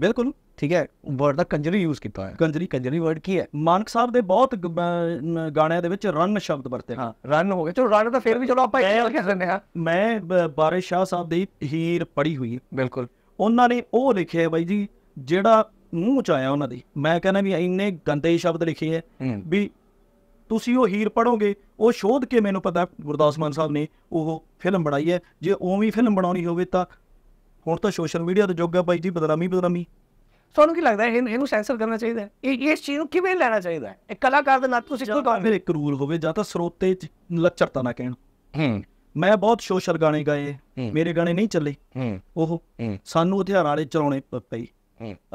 ਬਿਲਕੁਲ ਠੀਕ ਹੈ ਵਰਡ ਦਾ ਕੰਜਰੀ ਯੂਜ਼ ਕੀਤਾ ਹੈ ਕੰਜਰੀ ਕੰਜਰੀ ਵਰਡ ਕੀ ਹੈ ਮਾਨਕ ਸਾਹਿਬ ਦੇ ਬਹੁਤ ਗਾਣਿਆਂ ਦੇ ਵਿੱਚ ਰਨ ਸ਼ਬਦ ਵਰਤੇ ਹਾਂ ਰਨ ਹੋ ਗਿਆ ਚਲੋ ਰਨ ਤਾਂ ਫੇਰ ਵੀ ਚਲੋ ਆਪਾਂ ਇੱਕ ਕਹਿ ਦਿੰਦੇ ਹਾਂ ਮੈਂ ਬਾਰਿਸ਼ ਸ਼ਾਹ ਸਾਹਿਬ ਦੀ ਹੀਰ ਪੜੀ ਹੋਈ ਬਿਲਕੁਲ ਉਹਨਾਂ ਨੇ ਉਹ ਲਿਖਿਆ ਬਾਈ ਜੀ ਜਿਹੜਾ ਮੂੰਹ ਚ ਆਇਆ ਉਹਨਾਂ ਦੀ ਮੈਂ ਕਹਿੰਦਾ ਵੀ ਇੰਨੇ ਗੰਦੇ ਸ਼ਬਦ ਲਿਖੇ ਹੈ ਵੀ ਤੁਸੀਂ ਉਹ ਹੀਰ ਪੜੋਗੇ ਉਹ ਸ਼ੋਧ ਕੇ ਮੈਨੂੰ ਪਤਾ ਗੁਰਦਾਸ ਮਾਨ ਸਾਹਿਬ ਨੇ ਉਹ ਫਿਲਮ ਬਣਾਈ ਹੈ ਜੇ ਉਵੇਂ ਫਿਲਮ ਬਣਾਉਣੀ ਹੋਵੇ ਤਾਂ ਹੁਣ ਤਾਂ ਸੋਸ਼ਲ ਮੀਡੀਆ ਦਾ ਯੁੱਗ ਹੈ ਬਾਈ ਜੀ ਬਦਨਾਮੀ ਬਦਨਾਮੀ ਤੁਹਾਨੂੰ ਕੀ ਲੱਗਦਾ ਇਹ ਇਹਨੂੰ ਸੈਂਸਰ ਕਰਨਾ ਚਾਹੀਦਾ ਇਹ ਇਸ ਚੀਜ਼ ਨੂੰ ਕਿਵੇਂ ਲੈਣਾ ਚਾਹੀਦਾ ਇੱਕ ਕਲਾਕਾਰ ਦੇ ਨਾਲ ਤੁਸੀਂ ਕੋਈ ਗੱਲ ਇੱਕ ਰੂਲ ਹੋਵੇ ਜਾਂ ਤਾਂ ਸਰੋਤੇ ਚ ਲੱਚਰਤਾ ਨਾ ਕਹਿਣ ਹੂੰ ਮੈਂ ਬਹੁਤ ਸ਼ੋਸ਼ਰ ਗਾਣੇ ਗਾਏ ਮੇਰੇ ਗਾਣੇ ਨਹੀਂ ਚੱਲੇ ਉਹ ਸਾਨੂੰ ਹਥਿਆਰਾਂ ਵਾਲੇ ਚਲਾਉਣੇ ਪਈ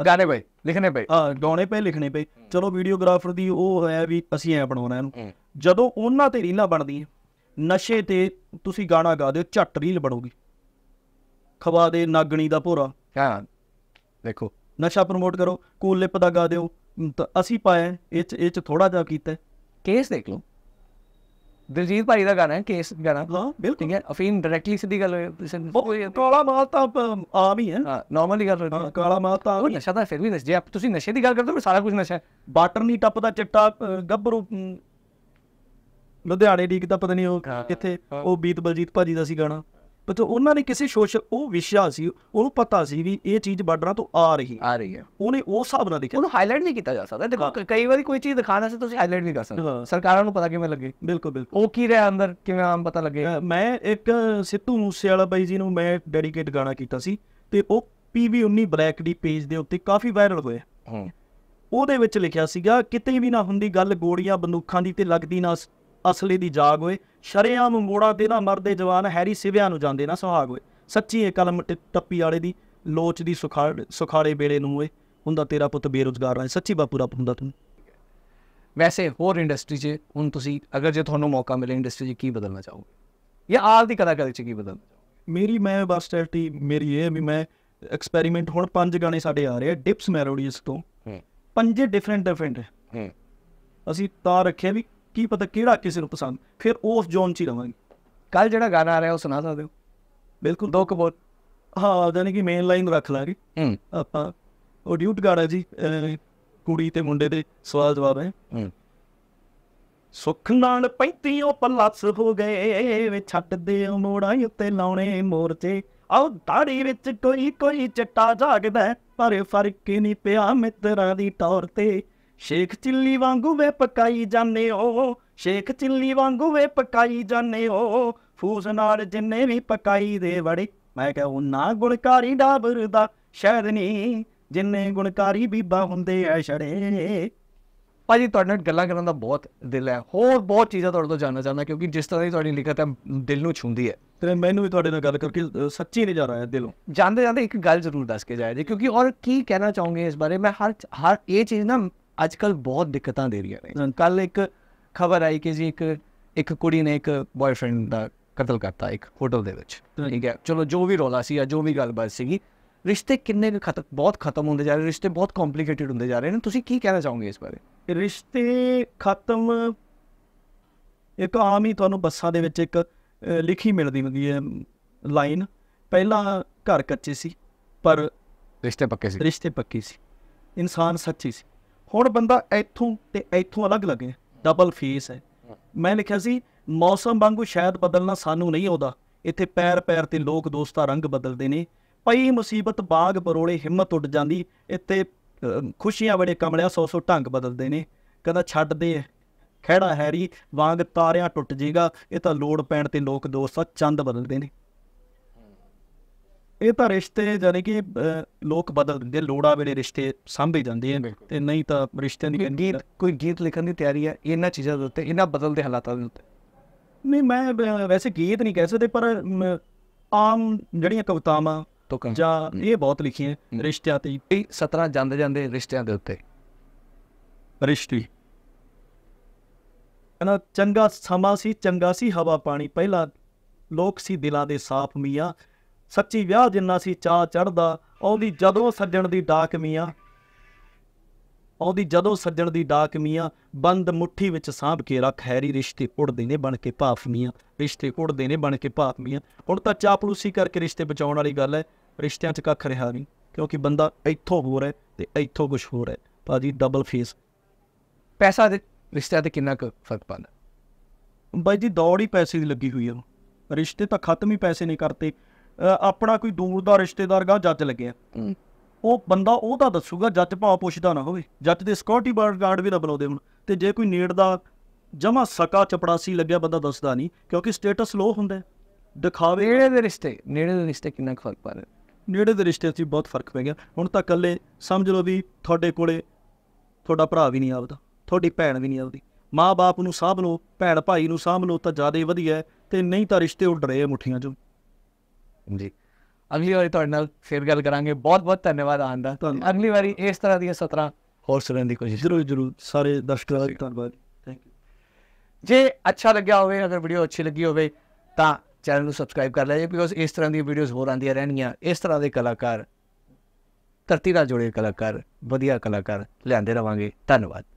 ਗਾਣੇ ਪਏ ਲਿਖਣੇ ਪਏ ਹਾਂ ਗਾਣੇ ਪਏ ਲਿਖਣੇ ਪਏ ਚਲੋ ਵੀਡੀਓਗ੍ਰਾਫਰ ਦੀ ਉਹ ਹੈ ਵੀ ਅਸੀਂ ਐ ਬਣਾਉਣਾ ਇਹਨੂੰ ਜਦੋਂ ਉਹਨਾਂ ਤੇ ਰੀਲਾਂ ਬਣਦੀਆਂ ਨਸ਼ੇ ਤੇ ਤੁਸੀਂ ਗਾਣਾ ਗਾ ਦਿਓ ਝੱਟ ਰੀਲ ਬਣੂਗੀ ਖਵਾ ਦੇ ਨਾਗਣੀ ਦਾ ਭੋਰਾ ਹਾਂ ਦੇਖੋ ਨਸ਼ਾ ਪ੍ਰਮੋਟ ਕਰੋ ਕੂਲ ਲਿਪ ਦਾ ਗਾ ਦਿਓ ਅਸੀਂ ਪਾਇਆ ਇਹ ਚ ਇਹ ਚ ਥੋੜਾ ਜਿਹਾ ਕੀਤਾ ਕੇਸ ਦੇਖ ਲਓ ਦਿਲਜੀਤ ਭਾਈ ਦਾ ਗਾਣਾ ਹੈ ਕੇਸ ਗਾਣਾ ਬਿਲਕੁਲ ਠੀਕ ਹੈ ਅਫੀਨ ਡਾਇਰੈਕਟਲੀ ਸਿੱਧੀ ਗੱਲ ਹੋਏ ਕਾਲਾ ਮਾਲ ਤਾਂ ਆਮ ਹੀ ਹੈ ਹਾਂ ਨਾਰਮਲੀ ਗੱਲ ਹਾਂ ਕਾਲਾ ਮਾਲ ਤਾਂ ਉਹ ਨਸ਼ਾ ਤਾਂ ਫਿਰ ਵੀ ਨਸ਼ਾ ਜੇ ਤੁਸੀਂ ਨਸ਼ੇ ਦੀ ਗੱਲ ਕਰਦੇ ਹੋ ਸਾਰਾ ਕੁਝ ਨਸ਼ਾ ਹੈ ਬਾਟਰ ਨਹੀਂ ਟੱਪਦਾ ਚਿੱਟਾ ਗੱਭਰੂ ਲੁਧਿਆਣੇ ਡੀਕ ਦਾ ਪਤਾ ਨਹੀਂ ਉਹ ਕਿੱਥੇ ਉਹ ਬੀਤ ਬਲਜੀਤ ਭਾਜੀ ਦਾ ਸੀ ਗਾਣਾ ਪਰ ਉਹਨਾਂ ਨੇ ਕਿਸੇ ਸੋਸ਼ਲ ਉਹ ਵਿਸ਼ਾ ਸੀ ਉਹਨੂੰ ਪਤਾ ਸੀ ਵੀ ਇਹ ਚੀਜ਼ ਬਾਰਡਰਾਂ ਤੋਂ ਆ ਰਹੀ ਆ ਰਹੀ ਹੈ ਉਹਨੇ ਉਹ ਹਿਸਾਬ ਨਾਲ ਦੇਖਿਆ ਉਹਨੂੰ ਹਾਈਲਾਈਟ ਨਹੀਂ ਕੀਤਾ ਜਾ ਸਕਦਾ ਦੇਖੋ ਕਈ ਵਾਰੀ ਕੋਈ ਚੀਜ਼ ਦਿਖਾਣਾ ਸੀ ਤੁਸੀਂ ਹਾਈਲਾਈਟ ਨਹੀਂ ਕਰ ਸਕਦੇ ਸਰਕਾਰਾਂ ਨੂੰ ਪਤਾ ਕਿਵੇਂ ਲੱਗੇ ਬਿਲਕੁਲ ਬਿਲਕੁਲ ਉਹ ਕੀ ਰਿਹਾ ਅੰਦਰ ਕਿਵੇਂ ਆਮ ਪਤਾ ਲੱਗੇ ਮੈਂ ਇੱਕ ਸਿੱਧੂ ਮੂਸੇ ਵਾਲਾ ਬਾਈ ਜੀ ਨੂੰ ਮੈਂ ਡੈਡੀਕੇਟ ਗਾਣਾ ਕੀਤਾ ਸੀ ਤੇ ਉਹ ਪੀਵੀ 19 ਬਲੈਕ ਦੀ ਪੇਜ ਦੇ ਉੱਤੇ ਕਾਫੀ ਵਾਇਰਲ ਹੋਇਆ ਉਹਦੇ ਵਿੱਚ ਲਿਖਿਆ ਸੀਗਾ ਕਿਤੇ ਵੀ ਨਾ ਹੁੰਦੀ ਗੱਲ ਗੋੜੀਆਂ ਬੰਦੂਕਾਂ ਦੀ ਤੇ ਲੱਗਦੀ ਨਾ ਅਸਲੇ ਦੀ ਜਾਗ ਹੋਏ ਸ਼ਰਿਆਮ ਮੋੜਾ ਤੇ ਨਾ ਮਰਦੇ ਜਵਾਨ ਹੈਰੀ ਸਿਵਿਆਂ ਨੂੰ ਜਾਂਦੇ ਨਾ ਸੁਹਾਗ ਹੋਏ ਸੱਚੀ ਇਹ ਕਲਮ ਟੱਪੀ ਵਾਲੇ ਦੀ ਲੋਚ ਦੀ ਸੁਖਾਰੇ ਬੇਲੇ ਨੂੰ ਹੋਏ ਹੁੰਦਾ ਤੇਰਾ ਪੁੱਤ ਬੇਰੋਜ਼ਗਾਰ ਰਹੇ ਸੱਚੀ ਬਾਪੂ ਰੱਬ ਹੁੰਦਾ ਤੂੰ ਵੈਸੇ ਹੋਰ ਇੰਡਸਟਰੀ 'ਚ ਹੁਣ ਤੁਸੀਂ ਅਗਰ ਜੇ ਤੁਹਾਨੂੰ ਮੌਕਾ ਮਿਲੇ ਇੰਡਸਟਰੀ 'ਚ ਕੀ ਬਦਲਣਾ ਚਾਹੋਗੇ ਜਾਂ ਆਲ ਦੀ ਕਲਾਕਾਰੀ 'ਚ ਕੀ ਬਦਲਣਾ ਮੇਰੀ ਮੈਂ ਬਸ ਸਟ੍ਰੈਟਜੀ ਮੇਰੀ ਇਹ ਵੀ ਮੈਂ ਐਕਸਪੈਰੀਮੈਂਟ ਹੁਣ ਪੰਜ ਗਾਣੇ ਸਾਡੇ ਆ ਰਹੇ ਆ ਡਿਪਸ ਮੈਲੋਡੀਸ ਤੋਂ ਪੰਜੇ ਡਿਫਰੈਂਟ ਡਿਫਰੈਂਟ ਅਸੀਂ ਤਾਂ ਰੱਖਿਆ ਵੀ ਕੀ ਪਤਾ ਕਿਹੜਾ ਕਿਸੇ ਨੂੰ ਪਸੰਦ ਫਿਰ ਉਸ ਜ਼ੋਨ 'ਚ ਹੀ ਰਵਾਂਗੇ ਕੱਲ ਜਿਹੜਾ ਗਾਣਾ ਆ ਰਿਹਾ ਉਹ ਸੁਣਾ ਸਕਦੇ ਹੋ ਬਿਲਕੁਲ ਦੋ ਕਬੋਲ ਹਾਂ ਜਾਨੀ ਕਿ ਮੇਨ ਲਾਈਨ ਰੱਖ ਲਾਂਗੇ ਆਪਾਂ ਉਹ ਡਿਊਟ ਗਾੜਾ ਜੀ ਕੁੜੀ ਤੇ ਮੁੰਡੇ ਦੇ ਸਵਾਲ ਜਵਾਬ ਹੈ ਸੁਖ ਨਾਲ ਪੈਂਤੀਓ ਪੱਲਾਸ ਹੋ ਗਏ ਵੇ ਦੇ ਮੋੜਾਂ ਉੱਤੇ ਲਾਉਣੇ ਮੋਰਚੇ ਆਉ ਦਾੜੀ ਵਿੱਚ ਕੋਈ ਕੋਈ ਚਟਾ ਜਾਗਦਾ ਪਰ ਫਰਕ ਨਹੀਂ ਪਿਆ ਮਿੱਤਰਾਂ ਦੀ ਤੌਰ ਤੇ ਸ਼ੇਖ ਚਿੱਲੀ ਵਾਂਗੂ ਵੇ ਪਕਾਈ ਜਾਂਦੇ ਓ ਸ਼ੇਖ ਚਿੱਲੀ ਵਾਂਗੂ ਵੇ ਪਕਾਈ ਜਾਂਦੇ ਓ ਫੂਸ ਨਾਲ ਜਿੰਨੇ ਵੀ ਪਕਾਈ ਦੇ ਵੜੇ ਮੈਂ ਕਿਹਾ ਉਹਨਾਂ ਗੁਣਕਾਰੀ ਡਾਬਰ ਦਾ ਸ਼ਾਇਦ ਨਹੀਂ ਜਿੰਨੇ ਗੁਣਕਾਰੀ ਬੀਬਾ ਹੁੰਦੇ ਐ ਛੜੇ ਭਾਜੀ ਤੁਹਾਡੇ ਨਾਲ ਗੱਲਾਂ ਕਰਨ ਦਾ ਬਹੁਤ ਦਿਲ ਹੈ ਹੋਰ ਬਹੁਤ ਚੀਜ਼ਾਂ ਤੁਹਾਡੇ ਤੋਂ ਜਾਣਨਾ ਚਾਹੁੰਦਾ ਕਿਉਂਕਿ ਜਿਸ ਤਰ੍ਹਾਂ ਦੀ ਤੁਹਾਡੀ ਲਿਖਤ ਹੈ ਦਿਲ ਨੂੰ ਛੂੰਦੀ ਹੈ ਤੇ ਮੈਨੂੰ ਵੀ ਤੁਹਾਡੇ ਨਾਲ ਗੱਲ ਕਰਕੇ ਸੱਚੀ ਨਹੀਂ ਜਾ ਰਹਾ ਦਿਲੋਂ ਜਾਂਦੇ ਜਾਂਦੇ ਇੱਕ ਗੱਲ ਜ਼ਰੂਰ ਦੱਸ ਕੇ ਜਾਇਆ ਜੀ ਕਿਉਂਕਿ ਔਰ ਕੀ ਕਹਿਣਾ ਚਾਹੋਗੇ ਇਸ ਬਾਰੇ ਮੈਂ ਹਰ ਹਰ ਇਹ ਚੀਜ਼ ਨਾ ਅੱਜ ਕੱਲ ਬਹੁਤ ਦਿੱਕਤਾਂ ਦੇ ਰਹੀਆਂ ਨੇ ਕੱਲ ਇੱਕ ਖਬਰ ਆਈ ਕਿ ਜੀ ਇੱਕ ਇੱਕ ਕੁੜੀ ਨੇ ਇੱਕ ਬॉयਫ੍ਰੈਂਡ ਦਾ ਕਤਲ ਕਰਤਾ ਇੱਕ ਹੋਟਲ ਦੇ ਵਿੱਚ ਠੀਕ ਹੈ ਚਲੋ ਜੋ ਵੀ ਰੋਲਾ ਸੀ ਜਾਂ ਜੋ ਵੀ ਗੱਲਬਾਤ ਸੀਗੀ ਰਿਸ਼ਤੇ ਕਿੰਨੇ ਖਤਮ ਬਹੁਤ ਖਤਮ ਹੁੰਦੇ ਜਾ ਰਹੇ ਰਿਸ਼ਤੇ ਬਹੁਤ ਕੰਪਲਿਕੇਟਿਡ ਹੁੰਦੇ ਜਾ ਰਹੇ ਨੇ ਤੁਸੀਂ ਕੀ ਕਹਿਣਾ ਚਾਹੋਗੇ ਇਸ ਬਾਰੇ ਰਿਸ਼ਤੇ ਖਤਮ ਇੱਕ ਆਮ ਹੀ ਤੁਹਾਨੂੰ ਬੱਸਾਂ ਦੇ ਵਿੱਚ ਇੱਕ ਲਿਖੀ ਮਿਲਦੀ ਹੁੰਦੀ ਹੈ ਲਾਈਨ ਪਹਿਲਾਂ ਘਰ ਕੱਚੇ ਸੀ ਪਰ ਰਿਸ਼ਤੇ ਪੱਕੇ ਸੀ ਰਿਸ਼ਤੇ ਪੱਕੇ ਸੀ ਇਨਸਾਨ ਸੱਚੀ ਸੀ ਹੁਣ ਬੰਦਾ ਇੱਥੋਂ ਤੇ ਇੱਥੋਂ ਅਲੱਗ ਲੱਗੇ ਡਬਲ ਫੇਸ ਹੈ ਮੈਂ ਲਿਖਿਆ ਸੀ ਮੌਸਮ ਵਾਂਗੂ ਸ਼ਾਇਦ ਬਦਲਣਾ ਸਾਨੂੰ ਨਹੀਂ ਆਉਦਾ ਇੱਥੇ ਪੈਰ ਪੈਰ ਤੇ ਲੋਕ ਦੋਸਤਾ ਰੰਗ ਬਦਲਦੇ ਨੇ ਪਈ ਮੁਸੀਬਤ ਬਾਗ ਬਰੋਲੇ ਹਿੰਮਤ ਉੱਡ ਜਾਂਦੀ ਇੱਥੇ ਖੁਸ਼ੀਆਂ ਬੜੇ ਕਮਲਿਆ ਸੋ ਸੋ ਢੰਗ ਬਦਲਦੇ ਨੇ ਕਹਿੰਦਾ ਛੱਡ ਦੇ ਖੜਾ ਹੈਰੀ ਵਾਂਗ ਤਾਰਿਆਂ ਟੁੱਟ ਜੇਗਾ ਇਹ ਤਾਂ ਲੋੜ ਪੈਣ ਤੇ ਲੋਕ ਦੋਸਤਾ ਚੰਦ ਬਦਲਦੇ ਨੇ ਇਹ ਤਾਂ ਰਿਸ਼ਤੇ ਜਾਨੀ ਕਿ ਲੋਕ ਬਦਲ ਦਿੰਦੇ ਲੋੜਾ ਵੇਲੇ ਰਿਸ਼ਤੇ ਸਾਂਭੇ ਜਾਂਦੇ ਆ ਤੇ ਨਹੀਂ ਤਾਂ ਰਿਸ਼ਤੇ ਦੀ ਗੀਤ ਕੋਈ ਗੀਤ ਲਿਖਣ ਦੀ ਤਿਆਰੀ ਹੈ ਇਹਨਾਂ ਚੀਜ਼ਾਂ ਦੇ ਉੱਤੇ ਇਹਨਾਂ ਬਦਲਦੇ ਹਾਲਾਤਾਂ ਦੇ ਉੱਤੇ ਨਹੀਂ ਮੈਂ ਵੈਸੇ ਗੀਤ ਨਹੀਂ ਕਹਿ ਸਕਦੇ ਪਰ ਆਮ ਜਿਹੜੀਆਂ ਕਵਿਤਾਵਾਂ ਤੋਂ ਜਾਂ ਇਹ ਬਹੁਤ ਲਿਖੀਆਂ ਰਿਸ਼ਤਿਆਂ ਤੇ 17 ਜਾਂਦੇ ਜਾਂਦੇ ਰਿਸ਼ਤਿਆਂ ਦੇ ਉੱਤੇ ਰਿਸ਼ਤੀ ਅਨਾ ਚੰਗਾ ਸਮਾਂ ਸੀ ਚੰਗਾ ਸੀ ਹਵਾ ਪਾਣੀ ਪਹਿਲਾਂ ਲੋਕ ਸੀ ਦਿਲਾਂ ਦੇ ਸਾਫ਼ ਮੀਆਂ ਸੱਚੀ ਵਿਆਹ ਜਿੰਨਾ ਸੀ ਚਾ ਚੜਦਾ ਆਉਂਦੀ ਜਦੋਂ ਸੱਜਣ ਦੀ ਡਾਕ ਮੀਆਂ ਆਉਂਦੀ ਜਦੋਂ ਸੱਜਣ ਦੀ ਡਾਕ ਮੀਆਂ ਬੰਦ ਮੁੱਠੀ ਵਿੱਚ ਸਾਂਭ ਕੇ ਰੱਖ ਹੈਰੀ ਰਿਸ਼ਤੇ ਉੜਦੇ ਨੇ ਬਣ ਕੇ ਭਾਫ ਮੀਆਂ ਰਿਸ਼ਤੇ ਉੜਦੇ ਨੇ ਬਣ ਕੇ ਭਾਫ ਮੀਆਂ ਹੁਣ ਤਾਂ ਚਾਪਲੂਸੀ ਕਰਕੇ ਰਿਸ਼ਤੇ ਬਚਾਉਣ ਵਾਲੀ ਗੱਲ ਹੈ ਰਿਸ਼ਤਿਆਂ 'ਚ ਕੱਖ ਰਿਹਾ ਨਹੀਂ ਕਿਉਂਕਿ ਬੰਦਾ ਇੱਥੋਂ ਹੋ ਹੈ ਤੇ ਇੱਥੋਂ ਕੁਝ ਹੋਰ ਹੈ ਭਾਜੀ ਡਬਲ ਫੇਸ ਪੈਸਾ ਦੇ ਰਿਸ਼ਤੇ ਤੇ ਕਿੰਨਾ ਕੁ ਫਰਕ ਪੈਂਦਾ ਬਾਈ ਜੀ ਦੌੜ ਹੀ ਪੈਸੇ ਦੀ ਲੱਗੀ ਹੋਈ ਹੈ ਰਿਸ਼ਤੇ ਤਾਂ ਖਤਮ ਹੀ ਪੈਸੇ ਨਹੀਂ ਕਰਤੇ ਆਪਣਾ ਕੋਈ ਦੂਰ ਦਾ ਰਿਸ਼ਤੇਦਾਰ ਗਾ ਜੱਜ ਲੱਗਿਆ ਉਹ ਬੰਦਾ ਉਹ ਤਾਂ ਦੱਸੂਗਾ ਜੱਜ ਭਾਵੇਂ ਪੁੱਛਦਾ ਨਾ ਹੋਵੇ ਜੱਜ ਦੇ ਸਿਕਿਉਰਿਟੀ ਗਾਰਡ ਵੀ ਨਾ ਬਣਾਉਦੇ ਹੁਣ ਤੇ ਜੇ ਕੋਈ ਨੀੜ ਦਾ ਜਮਾ ਸਕਾ ਚਪੜਾਸੀ ਲੱਗਿਆ ਬੰਦਾ ਦੱਸਦਾ ਨਹੀਂ ਕਿਉਂਕਿ ਸਟੇਟਸ ਲੋ ਹੁੰਦਾ ਦਿਖਾਵੇ ਨੇੜੇ ਦੇ ਰਿਸ਼ਤੇ ਨੇੜੇ ਦੇ ਰਿਸ਼ਤੇ ਕਿੰਨਾ ਫਰਕ ਪਾ ਰਿਹਾ ਨੇੜੇ ਦੇ ਰਿਸ਼ਤੇ 'ਚ ਬਹੁਤ ਫਰਕ ਪੈ ਗਿਆ ਹੁਣ ਤਾਂ ਕੱਲੇ ਸਮਝ ਲਓ ਵੀ ਤੁਹਾਡੇ ਕੋਲੇ ਤੁਹਾਡਾ ਭਰਾ ਵੀ ਨਹੀਂ ਆਉਂਦਾ ਤੁਹਾਡੀ ਭੈਣ ਵੀ ਨਹੀਂ ਆਉਂਦੀ ਮਾਪੇ ਨੂੰ ਸਾਂਭ ਲਓ ਭੈਣ ਭਾਈ ਨੂੰ ਸਾਂਭ ਲਓ ਤਾਂ ਜ਼ਿਆਦਾ ਵਧੀਆ ਤੇ ਨਹੀਂ ਤਾਂ ਰਿਸ਼ਤੇ ਉੱਡ ਡਰੇ ਮੁੱਠੀਆਂ 'ਚੋਂ ਜੀ ਅਗਲੀ ਵਾਰੀ ਤੁਹਾਡੇ ਨਾਲ ਫੇਰ ਗੱਲ ਕਰਾਂਗੇ ਬਹੁਤ ਬਹੁਤ ਧੰਨਵਾਦ ਆਂਦਾ ਅਗਲੀ ਵਾਰੀ ਇਸ ਤਰ੍ਹਾਂ ਦੀਆਂ ਸਤਰਾਂ ਹੋਰ ਸੁਣਨ ਦੀ ਕੋਸ਼ਿਸ਼ ਜ਼ਰੂਰ ਜ਼ਰੂਰ ਸਾਰੇ ਦਰਸ਼ਕਾਂ ਦਾ ਧੰਨਵਾਦ ਥੈਂਕ ਯੂ ਜੇ ਅੱਛਾ ਲੱਗਿਆ ਹੋਵੇ ਅਗਰ ਵੀਡੀਓ ਅੱਛੀ ਲੱਗੀ ਹੋਵੇ ਤਾਂ ਚੈਨਲ ਨੂੰ ਸਬਸਕ੍ਰਾਈਬ ਕਰ ਲਿਆ ਜੇ ਬਿਕੋਜ਼ ਇਸ ਤਰ੍ਹਾਂ ਦੀਆਂ ਵੀਡੀਓਜ਼ ਹੋਰ ਆਉਂਦੀਆਂ ਰਹਿਣਗੀਆਂ ਇਸ ਤਰ੍ਹਾਂ ਦੇ ਕਲਾਕਾਰ ਧਰਤੀ ਨਾਲ ਜੁੜੇ ਕਲਾਕਾਰ ਵਧੀਆ ਕਲਾਕਾਰ ਲਿਆਂਦੇ ਰਵਾਂਗੇ ਧੰਨਵਾਦ